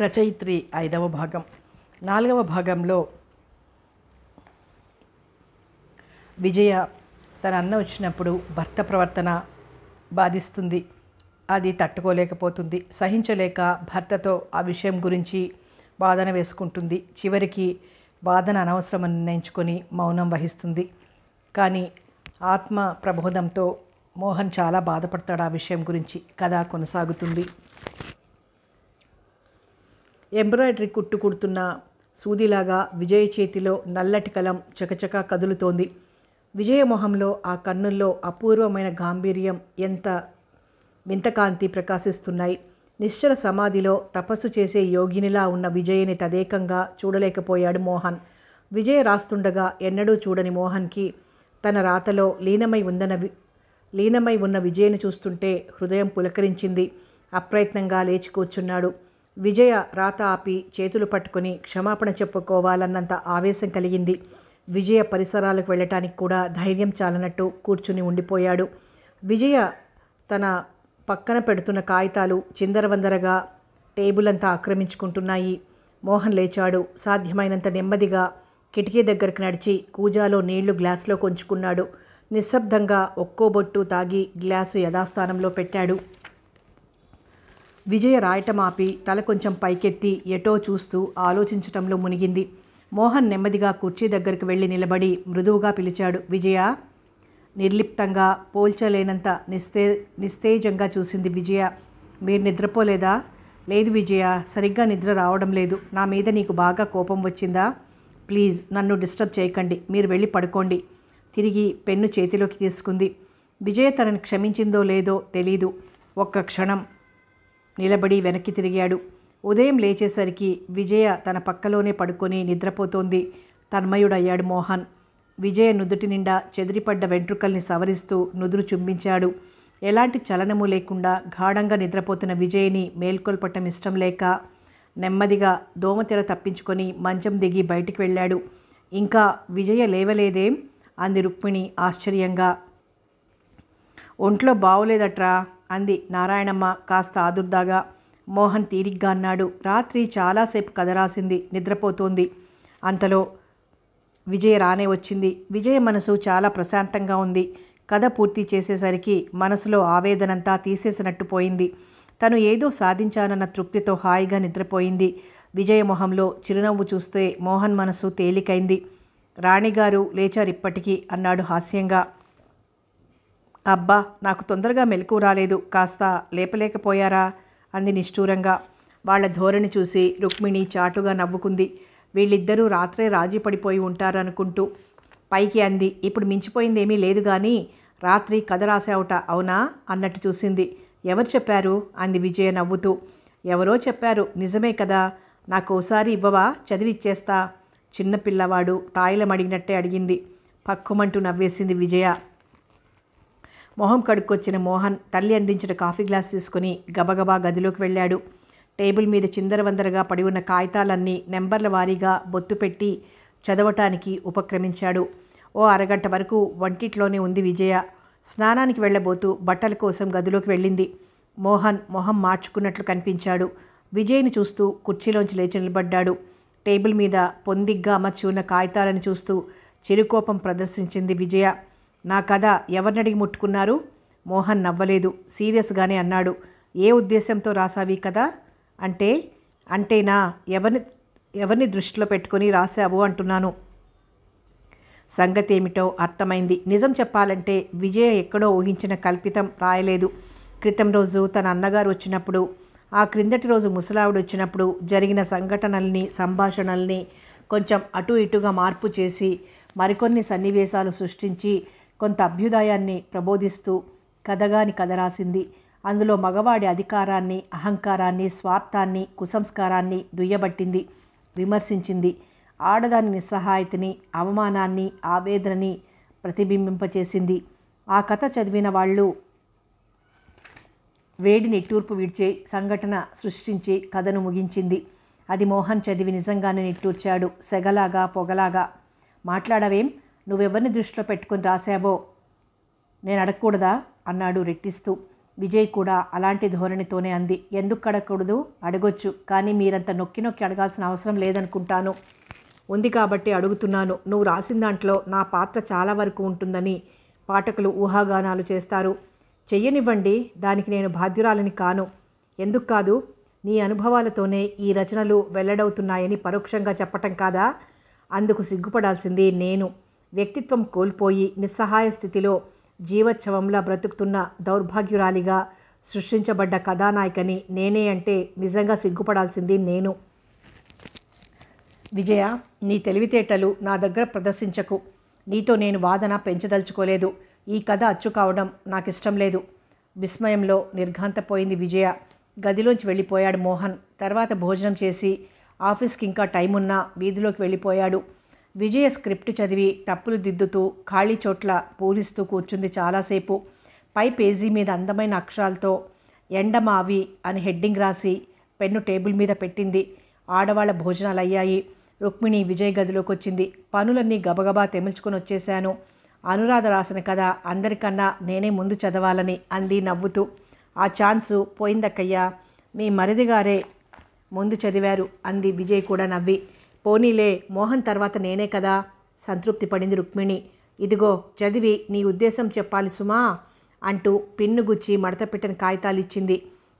రచయిత్రి ఐదవ భాగం నాలుగవ భాగంలో విజయ తన అన్న వచ్చినప్పుడు భర్త ప్రవర్తన బాధిస్తుంది అది తట్టుకోలేకపోతుంది సహించలేక భర్తతో ఆ విషయం గురించి వాదన వేసుకుంటుంది చివరికి వాదన అనవసరం నిర్ణయించుకొని మౌనం వహిస్తుంది కానీ ఆత్మ ప్రబోధంతో మోహన్ చాలా బాధపడతాడు ఆ విషయం గురించి కథ కొనసాగుతుంది ఎంబ్రాయిడరీ కుట్టు కుడుతున్న సూదిలాగా విజయ చేతిలో నల్లటి కలం చకచకా కదులుతోంది విజయ మొహంలో ఆ కన్నుల్లో అపూర్వమైన గాంభీర్యం ఎంత వింతకాంతి ప్రకాశిస్తున్నాయి నిశ్చల సమాధిలో తపస్సు చేసే యోగినిలా ఉన్న విజయని తదేకంగా చూడలేకపోయాడు మోహన్ విజయ రాస్తుండగా ఎన్నడూ చూడని మోహన్కి తన రాతలో లీనమై ఉందన లీనమై ఉన్న విజయను చూస్తుంటే హృదయం పులకరించింది అప్రయత్నంగా లేచి కూర్చున్నాడు విజయ రాత ఆపి చేతులు పట్టుకుని క్షమాపణ చెప్పుకోవాలన్నంత ఆవేశం కలిగింది విజయ పరిసరాలకు వెళ్ళటానికి కూడా ధైర్యం చాలనట్టు కూర్చుని ఉండిపోయాడు విజయ తన పక్కన పెడుతున్న కాగితాలు చిందరవందరగా టేబుల్ అంతా ఆక్రమించుకుంటున్నాయి మోహన్ లేచాడు సాధ్యమైనంత నెమ్మదిగా కిటికీ దగ్గరికి నడిచి కూజాలో నీళ్లు గ్లాసులో కొంచుకున్నాడు నిశ్శబ్దంగా ఒక్కో బొట్టు తాగి గ్లాసు యథాస్థానంలో పెట్టాడు విజయ రాయటమాపి తల కొంచెం పైకెత్తి ఎటో చూస్తూ ఆలోచించటంలో మునిగింది మోహన్ నెమ్మదిగా కుర్చీ దగ్గరికి వెళ్ళి నిలబడి మృదువుగా పిలిచాడు విజయ నిర్లిప్తంగా పోల్చలేనంత నిస్తే నిస్తేజంగా చూసింది విజయ మీరు నిద్రపోలేదా లేదు విజయ సరిగ్గా నిద్ర రావడం లేదు నా మీద నీకు బాగా కోపం వచ్చిందా ప్లీజ్ నన్ను డిస్టర్బ్ చేయకండి మీరు వెళ్ళి పడుకోండి తిరిగి పెన్ను చేతిలోకి తీసుకుంది విజయ తనని క్షమించిందో లేదో తెలీదు ఒక్క క్షణం నిలబడి వెనక్కి తిరిగాడు ఉదయం లేచేసరికి విజయ తన పక్కలోనే పడుకొని నిద్రపోతోంది తన్మయుడయ్యాడు మోహన్ విజయ నుదుటి నిండా చెదిరిపడ్డ వెంట్రుకల్ని సవరిస్తూ నుదురు చుంబించాడు ఎలాంటి చలనము లేకుండా గాఢంగా నిద్రపోతున్న విజయ్ని మేల్కొల్పటం ఇష్టం లేక నెమ్మదిగా దోమతెర తప్పించుకొని మంచం దిగి బయటికి వెళ్ళాడు ఇంకా విజయ లేవలేదేం అంది రుక్మిణి ఆశ్చర్యంగా ఒంట్లో బావులేదట్రా అంది నారాయణమ్మ కాస్త ఆదుర్దాగా మోహన్ తీరిగ్గా అన్నాడు రాత్రి చాలాసేపు కథ రాసింది నిద్రపోతోంది అంతలో విజయ రానే వచ్చింది విజయ మనసు చాలా ప్రశాంతంగా ఉంది కథ పూర్తి చేసేసరికి మనసులో ఆవేదనంతా తీసేసినట్టు పోయింది తను ఏదో సాధించానన్న తృప్తితో హాయిగా నిద్రపోయింది విజయ మొహంలో చిరునవ్వు చూస్తే మోహన్ మనసు తేలికైంది రాణిగారు లేచారిప్పటికీ అన్నాడు హాస్యంగా అబ్బా నాకు తొందరగా మెలకు రాలేదు కాస్త లేపలేకపోయారా అంది నిష్ఠూరంగా వాళ్ల ధోరణి చూసి రుక్మిణి చాటుగా నవ్వుకుంది వీళ్ళిద్దరూ రాత్రే రాజీ పడిపోయి ఉంటారనుకుంటూ పైకి అంది ఇప్పుడు మించిపోయిందేమీ లేదు కానీ రాత్రి కథ రాసావుట అవునా అన్నట్టు చూసింది ఎవరు చెప్పారు అంది విజయ నవ్వుతూ ఎవరో చెప్పారు నిజమే కదా నాకు ఓసారి ఇవ్వవా చదివిచ్చేస్తా చిన్నపిల్లవాడు తాయిలం అడిగినట్టే అడిగింది పక్కుమంటూ నవ్వేసింది విజయ మొహం కడుక్కొచ్చిన మోహన్ తల్లి అందించిన కాఫీ గ్లాస్ తీసుకుని గబగబా గదిలోకి వెళ్ళాడు టేబుల్ మీద చిందరవందరగా పడి ఉన్న కాగితాలన్నీ నెంబర్ల వారీగా బొత్తు పెట్టి చదవటానికి ఉపక్రమించాడు ఓ అరగంట వరకు వంటిట్లోనే ఉంది విజయ స్నానానికి వెళ్ళబోతూ బట్టల కోసం గదిలోకి వెళ్ళింది మోహన్ మొహం మార్చుకున్నట్లు కనిపించాడు విజయ్ని చూస్తూ కుర్చీలోంచి లేచి నిలబడ్డాడు టేబుల్ మీద పొందిగ్గా అమర్చి ఉన్న కాగితాలను చూస్తూ చిరుకోపం ప్రదర్శించింది విజయ నా కథ ఎవరినడిగి ముట్టుకున్నారు మోహన్ నవ్వలేదు సీరియస్గానే అన్నాడు ఏ ఉద్దేశంతో రాసావి కదా అంటే అంటే నా ఎవరిని ఎవరిని దృష్టిలో పెట్టుకొని రాసావు అంటున్నాను సంగతి ఏమిటో అర్థమైంది నిజం చెప్పాలంటే విజయ ఎక్కడో ఊహించిన కల్పితం రాయలేదు క్రితం రోజు తన అన్నగారు వచ్చినప్పుడు ఆ క్రిందటి రోజు ముసలావుడు వచ్చినప్పుడు జరిగిన సంఘటనల్ని సంభాషణల్ని కొంచెం అటు ఇటుగా మార్పు చేసి మరికొన్ని సన్నివేశాలు సృష్టించి కొంత అభ్యుదయాన్ని ప్రబోధిస్తూ కథగాని కథ రాసింది అందులో మగవాడి అధికారాన్ని అహంకారాన్ని స్వార్థాన్ని కుసంస్కారాన్ని దుయ్యబట్టింది విమర్శించింది ఆడదాని నిస్సహాయతని అవమానాన్ని ఆవేదనని ప్రతిబింబింపచేసింది ఆ కథ చదివిన వాళ్ళు వేడిని నెట్టూర్పు విడిచే సంఘటన సృష్టించి కథను ముగించింది అది మోహన్ చదివి నిజంగానే నిట్టూర్చాడు సెగలాగా పొగలాగా మాట్లాడవేం నువ్వెవరిని దృష్టిలో పెట్టుకొని రాశావో నేను అడగకూడదా అన్నాడు రెట్టిస్తూ విజయ్ కూడా అలాంటి ధోరణితోనే అంది ఎందుకు అడగకూడదు అడగొచ్చు కానీ మీరంత నొక్కి నొక్కి అడగాల్సిన అవసరం లేదనుకుంటాను ఉంది కాబట్టి అడుగుతున్నాను నువ్వు రాసిన దాంట్లో నా పాత్ర చాలా వరకు ఉంటుందని పాఠకులు ఊహాగానాలు చేస్తారు చెయ్యనివ్వండి దానికి నేను బాధ్యురాలని కాను ఎందుకు కాదు నీ అనుభవాలతోనే ఈ రచనలు వెల్లడవుతున్నాయని పరోక్షంగా చెప్పటం కాదా అందుకు సిగ్గుపడాల్సింది నేను వ్యక్తిత్వం కోల్పోయి నిస్సహాయ స్థితిలో జీవోత్సవంలా బ్రతుకుతున్న దౌర్భాగ్యురాలిగా సృష్టించబడ్డ కథానాయికని నేనే అంటే నిజంగా సిగ్గుపడాల్సింది నేను విజయ నీ తెలివితేటలు నా దగ్గర ప్రదర్శించకు నీతో నేను వాదన పెంచదలుచుకోలేదు ఈ కథ అచ్చు కావడం నాకు ఇష్టం లేదు విస్మయంలో నిర్ఘాంతపోయింది విజయ గదిలోంచి వెళ్ళిపోయాడు మోహన్ తర్వాత భోజనం చేసి ఆఫీస్కి ఇంకా టైం ఉన్నా వీధిలోకి వెళ్ళిపోయాడు విజయ స్క్రిప్ట్ చదివి తప్పులు దిద్దుతూ ఖాళీ చోట్ల పూరిస్తూ కూర్చుంది చాలాసేపు పై పేజీ మీద అందమైన అక్షరాలతో ఎండమావి అని హెడ్డింగ్ రాసి పెన్ను టేబుల్ మీద పెట్టింది ఆడవాళ్ల భోజనాలు అయ్యాయి రుక్మిణి విజయ్ గదిలోకి వచ్చింది పనులన్నీ గబగబా తెమిల్చుకొని వచ్చేశాను అనురాధ రాసిన కథ అందరికన్నా నేనే ముందు చదవాలని అంది నవ్వుతూ ఆ ఛాన్సు పోయిందక్కయ్యా మీ మరిది గారే ముందు చదివారు అంది విజయ్ కూడా నవ్వి పోనీలే మోహన్ తర్వాత నేనే కదా సంతృప్తి పడింది రుక్మిణి ఇదిగో చదివి నీ ఉద్దేశం చెప్పాలి సుమా అంటూ పిన్ను గుచ్చి మడతపెట్టిన కాగితాలు ఇచ్చింది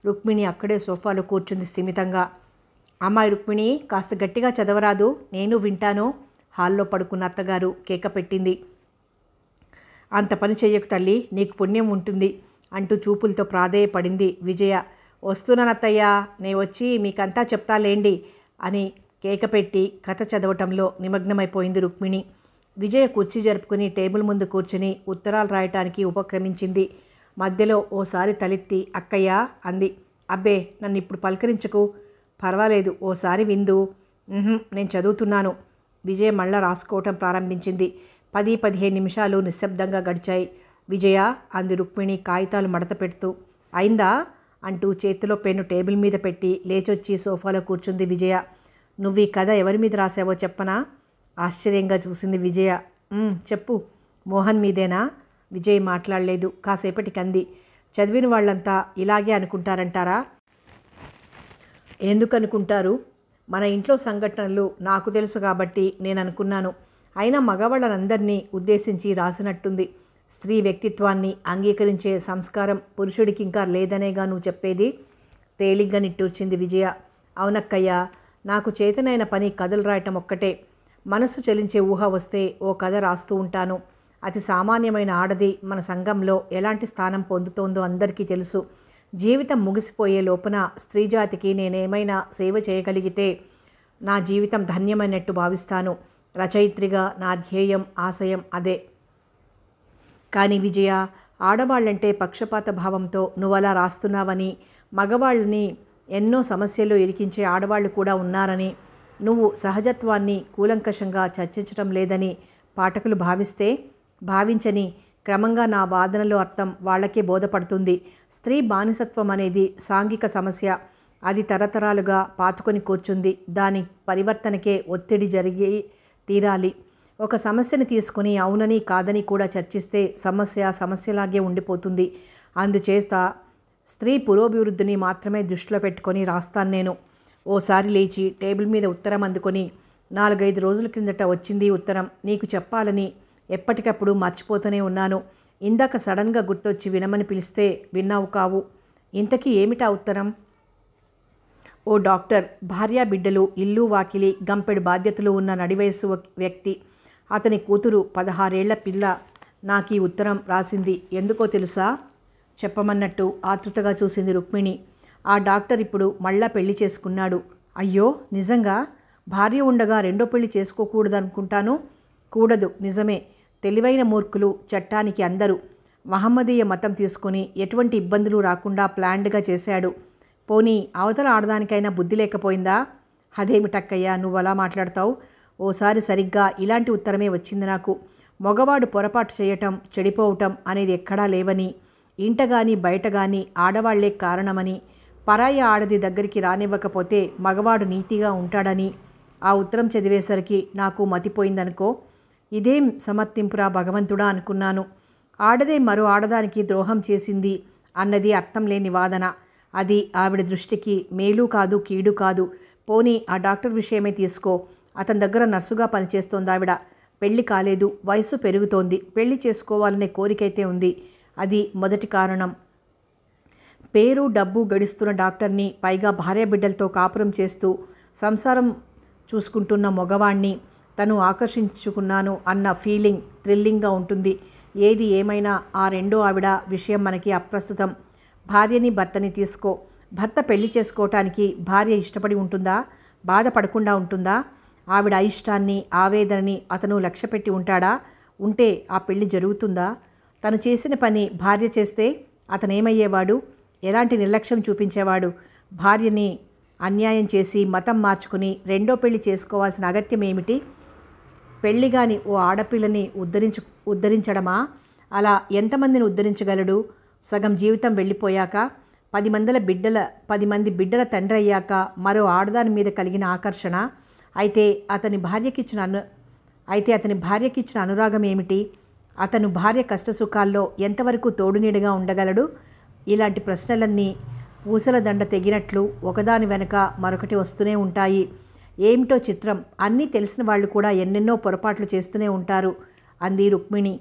రుక్మిణి అక్కడే సోఫాలో కూర్చుంది స్థిమితంగా అమ్మాయి రుక్మిణి కాస్త గట్టిగా చదవరాదు నేను వింటాను హాల్లో పడుకున్న అత్తగారు కేక పెట్టింది అంత పని చెయ్యకు తల్లి నీకు పుణ్యం ఉంటుంది అంటూ చూపులతో ప్రాధేయపడింది విజయ వస్తున్నానత్తయ్యా నే వచ్చి మీకంతా చెప్తాలేండి అని కేక పెట్టి కథ చదవటంలో నిమగ్నమైపోయింది రుక్మిణి విజయ కుర్చీ జరుపుకుని టేబుల్ ముందు కూర్చుని ఉత్తరాలు రాయటానికి ఉపక్రమించింది మధ్యలో ఓసారి తలెత్తి అక్కయ్యా అంది అబ్బే నన్ను ఇప్పుడు పలకరించకు పర్వాలేదు ఓసారి విందు నేను చదువుతున్నాను విజయ మళ్ళా రాసుకోవటం ప్రారంభించింది పది పదిహేను నిమిషాలు నిశ్శబ్దంగా గడిచాయి విజయ అంది రుక్మిణి కాగితాలు మడత పెడుతూ అయిందా అంటూ చేతిలో పెన్ను టేబుల్ మీద పెట్టి లేచొచ్చి సోఫాలో కూర్చుంది విజయ నువ్వు ఈ కథ ఎవరి మీద రాసావో చెప్పనా ఆశ్చర్యంగా చూసింది విజయ చెప్పు మోహన్ మీదేనా విజయ్ మాట్లాడలేదు కాసేపటికి అంది చదివిన వాళ్ళంతా ఇలాగే అనుకుంటారంటారా ఎందుకనుకుంటారు మన ఇంట్లో సంఘటనలు నాకు తెలుసు కాబట్టి నేను అనుకున్నాను అయినా మగవాళ్ళనందరినీ ఉద్దేశించి రాసినట్టుంది స్త్రీ వ్యక్తిత్వాన్ని అంగీకరించే సంస్కారం పురుషుడికి ఇంకా లేదనేగా నువ్వు చెప్పేది తేలిగ్గా నిట్టూర్చింది విజయ అవునక్కయ్యా నాకు చేతనైన పని కథలు రాయటం ఒక్కటే మనసు చలించే ఊహ వస్తే ఓ కథ రాస్తూ ఉంటాను అతి సామాన్యమైన ఆడది మన సంఘంలో ఎలాంటి స్థానం పొందుతోందో అందరికీ తెలుసు జీవితం ముగిసిపోయే లోపున స్త్రీజాతికి నేనేమైనా సేవ చేయగలిగితే నా జీవితం ధన్యమైనట్టు భావిస్తాను రచయిత్రిగా నా ధ్యేయం ఆశయం అదే కానీ విజయ ఆడవాళ్ళంటే పక్షపాత భావంతో నువ్వలా రాస్తున్నావని మగవాళ్ళని ఎన్నో సమస్యలు ఇరికించే ఆడవాళ్లు కూడా ఉన్నారని నువ్వు సహజత్వాన్ని కూలంకషంగా చర్చించటం లేదని పాఠకులు భావిస్తే భావించని క్రమంగా నా వాదనలో అర్థం వాళ్ళకే బోధపడుతుంది స్త్రీ బానిసత్వం అనేది సాంఘిక సమస్య అది తరతరాలుగా పాతుకొని కూర్చుంది దాని పరివర్తనకే ఒత్తిడి జరిగి తీరాలి ఒక సమస్యని తీసుకుని అవునని కాదని కూడా చర్చిస్తే సమస్య సమస్యలాగే ఉండిపోతుంది అందుచేస్తా స్త్రీ పురోభివృద్ధిని మాత్రమే దృష్టిలో పెట్టుకొని రాస్తాను నేను ఓసారి లేచి టేబుల్ మీద ఉత్తరం అందుకొని నాలుగైదు రోజుల క్రిందట వచ్చింది ఉత్తరం నీకు చెప్పాలని ఎప్పటికప్పుడు మర్చిపోతూనే ఉన్నాను ఇందాక సడన్గా గుర్తొచ్చి వినమని పిలిస్తే విన్నావు కావు ఇంతకీ ఏమిటా ఉత్తరం ఓ డాక్టర్ భార్యా బిడ్డలు ఇల్లు వాకిలి గంపెడు బాధ్యతలు ఉన్న నడివయసు వ్యక్తి అతని కూతురు పదహారేళ్ల పిల్ల నాకు ఈ ఉత్తరం రాసింది ఎందుకో తెలుసా చెప్పమన్నట్టు ఆతృతగా చూసింది రుక్మిణి ఆ డాక్టర్ ఇప్పుడు మళ్ళా పెళ్లి చేసుకున్నాడు అయ్యో నిజంగా భార్య ఉండగా రెండో పెళ్లి చేసుకోకూడదనుకుంటాను కూడదు నిజమే తెలివైన మూర్ఖులు చట్టానికి అందరూ మహమ్మదీయ మతం తీసుకుని ఎటువంటి ఇబ్బందులు రాకుండా ప్లాన్డ్గా చేశాడు పోనీ అవతల ఆడదానికైనా బుద్ధి లేకపోయిందా అదేమిటక్కయ్యా నువ్వు అలా మాట్లాడతావు ఓసారి సరిగ్గా ఇలాంటి ఉత్తరమే వచ్చింది నాకు మగవాడు పొరపాటు చేయటం చెడిపోవటం అనేది ఎక్కడా లేవని ఇంట కానీ బయట కానీ ఆడవాళ్లే కారణమని పరాయి ఆడది దగ్గరికి రానివ్వకపోతే మగవాడు నీతిగా ఉంటాడని ఆ ఉత్తరం చదివేసరికి నాకు మతిపోయిందనుకో ఇదేం సమర్థింపురా భగవంతుడా అనుకున్నాను ఆడదే మరో ఆడదానికి ద్రోహం చేసింది అన్నది అర్థం లేని వాదన అది ఆవిడ దృష్టికి మేలు కాదు కీడు కాదు పోనీ ఆ డాక్టర్ విషయమే తీసుకో అతని దగ్గర నర్సుగా పనిచేస్తోంది ఆవిడ పెళ్లి కాలేదు వయసు పెరుగుతోంది పెళ్లి చేసుకోవాలనే కోరికైతే ఉంది అది మొదటి కారణం పేరు డబ్బు గడిస్తున్న డాక్టర్ని పైగా భార్య బిడ్డలతో కాపురం చేస్తూ సంసారం చూసుకుంటున్న మగవాణ్ణి తను ఆకర్షించుకున్నాను అన్న ఫీలింగ్ థ్రిల్లింగ్గా ఉంటుంది ఏది ఏమైనా ఆ రెండో ఆవిడ విషయం మనకి అప్రస్తుతం భార్యని భర్తని తీసుకో భర్త పెళ్లి చేసుకోవటానికి భార్య ఇష్టపడి ఉంటుందా బాధపడకుండా ఉంటుందా ఆవిడ అయిష్టాన్ని ఆవేదనని అతను లక్ష్యపెట్టి ఉంటాడా ఉంటే ఆ పెళ్లి జరుగుతుందా తను చేసిన పని భార్య చేస్తే అతనేమయ్యేవాడు ఎలాంటి నిర్లక్ష్యం చూపించేవాడు భార్యని అన్యాయం చేసి మతం మార్చుకుని రెండో పెళ్లి చేసుకోవాల్సిన అగత్యం ఏమిటి కాని ఓ ఆడపిల్లని ఉద్ధరించు ఉద్ధరించడమా అలా ఎంతమందిని ఉద్ధరించగలడు సగం జీవితం వెళ్ళిపోయాక పది మందిల బిడ్డల పది మంది బిడ్డల తండ్రి అయ్యాక మరో ఆడదాని మీద కలిగిన ఆకర్షణ అయితే అతని భార్యకిచ్చిన అను అయితే అతని భార్యకిచ్చిన అనురాగం ఏమిటి అతను భార్య కష్టసుఖాల్లో ఎంతవరకు తోడునీడగా ఉండగలడు ఇలాంటి ప్రశ్నలన్నీ పూసల దండ తెగినట్లు ఒకదాని వెనక మరొకటి వస్తూనే ఉంటాయి ఏమిటో చిత్రం అన్నీ తెలిసిన వాళ్ళు కూడా ఎన్నెన్నో పొరపాట్లు చేస్తూనే ఉంటారు అంది రుక్మిణి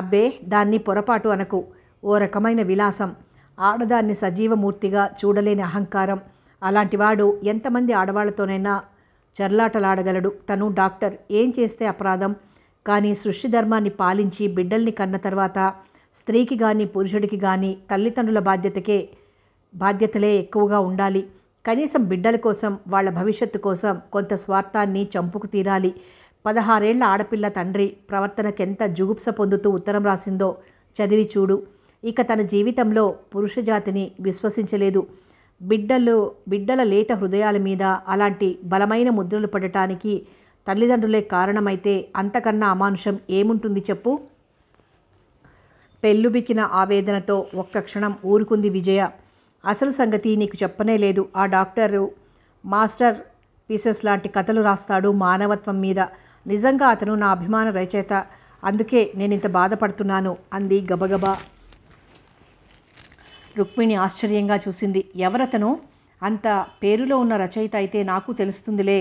అబ్బే దాన్ని పొరపాటు అనకు ఓ రకమైన విలాసం ఆడదాన్ని సజీవమూర్తిగా చూడలేని అహంకారం అలాంటివాడు ఎంతమంది ఆడవాళ్లతోనైనా చర్లాటలాడగలడు తను డాక్టర్ ఏం చేస్తే అపరాధం కానీ సృష్టి ధర్మాన్ని పాలించి బిడ్డల్ని కన్న తర్వాత స్త్రీకి కానీ పురుషుడికి కానీ తల్లిదండ్రుల బాధ్యతకే బాధ్యతలే ఎక్కువగా ఉండాలి కనీసం బిడ్డల కోసం వాళ్ళ భవిష్యత్తు కోసం కొంత స్వార్థాన్ని చంపుకు తీరాలి పదహారేళ్ల ఆడపిల్ల తండ్రి ప్రవర్తనకెంత జుగుప్స పొందుతూ ఉత్తరం రాసిందో చదివి చూడు ఇక తన జీవితంలో పురుష జాతిని విశ్వసించలేదు బిడ్డలు బిడ్డల లేత హృదయాల మీద అలాంటి బలమైన ముద్రలు పడటానికి తల్లిదండ్రులే కారణమైతే అంతకన్నా అమానుషం ఏముంటుంది చెప్పు పెళ్ళుబికిన ఆవేదనతో ఒక్క క్షణం ఊరుకుంది విజయ అసలు సంగతి నీకు చెప్పనే లేదు ఆ డాక్టరు మాస్టర్ పీసెస్ లాంటి కథలు రాస్తాడు మానవత్వం మీద నిజంగా అతను నా అభిమాన రచయిత అందుకే నేను ఇంత బాధపడుతున్నాను అంది గబగబా రుక్మిణి ఆశ్చర్యంగా చూసింది ఎవరతను అంత పేరులో ఉన్న రచయిత అయితే నాకు తెలుస్తుందిలే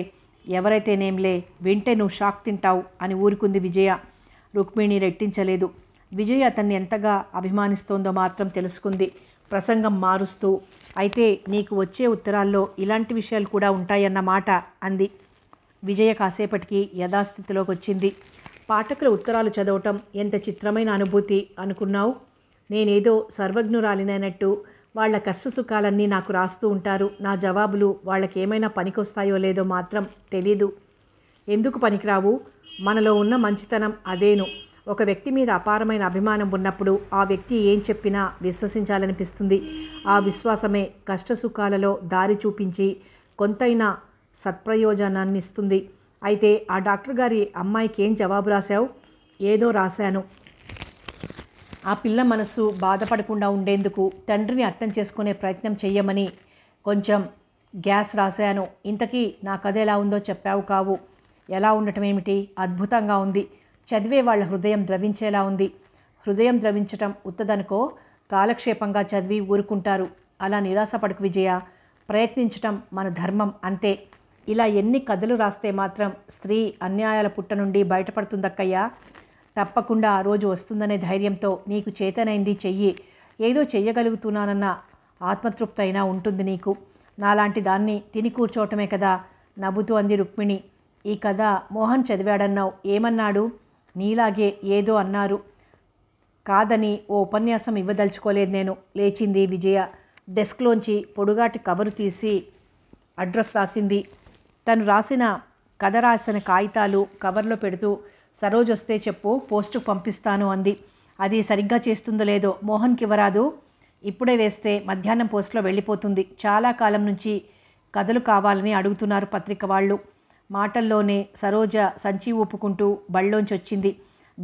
ఎవరైతేనేంలే వింటే నువ్వు షాక్ తింటావు అని ఊరుకుంది విజయ రుక్మిణి రెట్టించలేదు విజయ్ అతన్ని ఎంతగా అభిమానిస్తోందో మాత్రం తెలుసుకుంది ప్రసంగం మారుస్తూ అయితే నీకు వచ్చే ఉత్తరాల్లో ఇలాంటి విషయాలు కూడా ఉంటాయన్నమాట అంది విజయ కాసేపటికి యథాస్థితిలోకి వచ్చింది పాఠకుల ఉత్తరాలు చదవటం ఎంత చిత్రమైన అనుభూతి అనుకున్నావు నేనేదో సర్వజ్ఞురాలినైనట్టు వాళ్ళ కష్టసుఖాలన్నీ నాకు రాస్తూ ఉంటారు నా జవాబులు వాళ్ళకేమైనా పనికొస్తాయో లేదో మాత్రం తెలీదు ఎందుకు పనికిరావు మనలో ఉన్న మంచితనం అదేను ఒక వ్యక్తి మీద అపారమైన అభిమానం ఉన్నప్పుడు ఆ వ్యక్తి ఏం చెప్పినా విశ్వసించాలనిపిస్తుంది ఆ విశ్వాసమే కష్టసుఖాలలో దారి చూపించి కొంతైనా సత్ప్రయోజనాన్ని ఇస్తుంది అయితే ఆ డాక్టర్ గారి అమ్మాయికి ఏం జవాబు రాశావు ఏదో రాశాను ఆ పిల్ల మనసు బాధపడకుండా ఉండేందుకు తండ్రిని అర్థం చేసుకునే ప్రయత్నం చెయ్యమని కొంచెం గ్యాస్ రాశాను ఇంతకీ నా కథ ఎలా ఉందో చెప్పావు కావు ఎలా ఉండటం ఏమిటి అద్భుతంగా ఉంది చదివే వాళ్ళ హృదయం ద్రవించేలా ఉంది హృదయం ద్రవించటం ఉత్తదనుకో కాలక్షేపంగా చదివి ఊరుకుంటారు అలా నిరాశపడుకు విజయ ప్రయత్నించటం మన ధర్మం అంతే ఇలా ఎన్ని కథలు రాస్తే మాత్రం స్త్రీ అన్యాయాల పుట్ట నుండి బయటపడుతుందక్కయ్యా తప్పకుండా ఆ రోజు వస్తుందనే ధైర్యంతో నీకు చేతనైంది చెయ్యి ఏదో చెయ్యగలుగుతున్నానన్న ఆత్మతృప్తి అయినా ఉంటుంది నీకు నాలాంటి దాన్ని తిని కూర్చోవటమే కదా నవ్వుతూ అంది రుక్మిణి ఈ కథ మోహన్ చదివాడన్నావు ఏమన్నాడు నీలాగే ఏదో అన్నారు కాదని ఓ ఉపన్యాసం ఇవ్వదలుచుకోలేదు నేను లేచింది విజయ డెస్క్లోంచి పొడుగాటి కవరు తీసి అడ్రస్ రాసింది తను రాసిన కథ రాసిన కాగితాలు కవర్లో పెడుతూ సరోజ్ వస్తే చెప్పు పోస్టుకు పంపిస్తాను అంది అది సరిగ్గా చేస్తుందో లేదో మోహన్కి ఇవ్వరాదు ఇప్పుడే వేస్తే మధ్యాహ్నం పోస్ట్లో వెళ్ళిపోతుంది చాలా కాలం నుంచి కథలు కావాలని అడుగుతున్నారు పత్రిక వాళ్ళు మాటల్లోనే సరోజ సంచి ఊపుకుంటూ బళ్ళోంచి వచ్చింది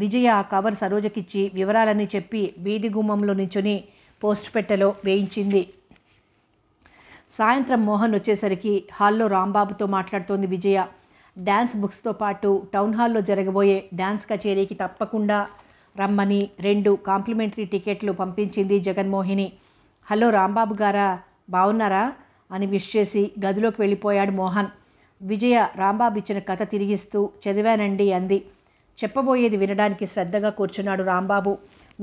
విజయ ఆ కవర్ సరోజకిచ్చి వివరాలని చెప్పి వీధి గుమ్మంలో నించుని పోస్ట్ పెట్టెలో వేయించింది సాయంత్రం మోహన్ వచ్చేసరికి హాల్లో రాంబాబుతో మాట్లాడుతోంది విజయ డ్యాన్స్ బుక్స్తో పాటు టౌన్ హాల్లో జరగబోయే డ్యాన్స్ కచేరీకి తప్పకుండా రమ్మని రెండు కాంప్లిమెంటరీ టికెట్లు పంపించింది జగన్మోహిని హలో రాంబాబు గారా బాగున్నారా అని విష్ చేసి గదిలోకి వెళ్ళిపోయాడు మోహన్ విజయ రాంబాబు ఇచ్చిన కథ తిరిగిస్తూ చదివానండి అంది చెప్పబోయేది వినడానికి శ్రద్ధగా కూర్చున్నాడు రాంబాబు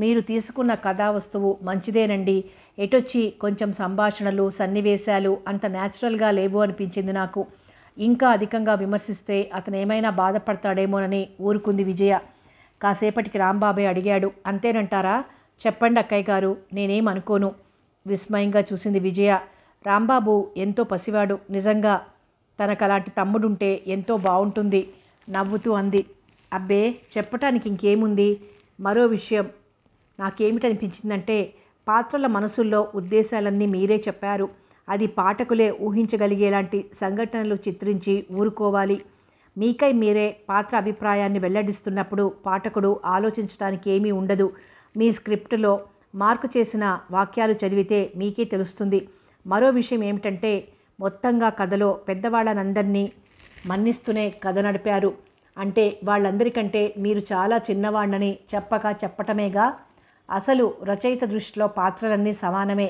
మీరు తీసుకున్న కథా వస్తువు మంచిదేనండి ఎటొచ్చి కొంచెం సంభాషణలు సన్నివేశాలు అంత న్యాచురల్గా లేవు అనిపించింది నాకు ఇంకా అధికంగా విమర్శిస్తే అతను ఏమైనా బాధపడతాడేమోనని ఊరుకుంది విజయ కాసేపటికి రాంబాబే అడిగాడు అంతేనంటారా చెప్పండి అక్కయ్య గారు నేనేం అనుకోను విస్మయంగా చూసింది విజయ రాంబాబు ఎంతో పసివాడు నిజంగా తనకు అలాంటి తమ్ముడుంటే ఎంతో బాగుంటుంది నవ్వుతూ అంది అబ్బే చెప్పటానికి ఇంకేముంది మరో విషయం నాకేమిటనిపించిందంటే పాత్రల మనసుల్లో ఉద్దేశాలన్నీ మీరే చెప్పారు అది పాఠకులే ఊహించగలిగేలాంటి సంఘటనలు చిత్రించి ఊరుకోవాలి మీకై మీరే పాత్ర అభిప్రాయాన్ని వెల్లడిస్తున్నప్పుడు పాఠకుడు ఆలోచించడానికి ఏమీ ఉండదు మీ స్క్రిప్టులో మార్కు చేసిన వాక్యాలు చదివితే మీకే తెలుస్తుంది మరో విషయం ఏమిటంటే మొత్తంగా కథలో పెద్దవాళ్ళనందరినీ మన్నిస్తూనే కథ నడిపారు అంటే వాళ్ళందరికంటే మీరు చాలా చిన్నవాణ్ణని చెప్పక చెప్పటమేగా అసలు రచయిత దృష్టిలో పాత్రలన్నీ సమానమే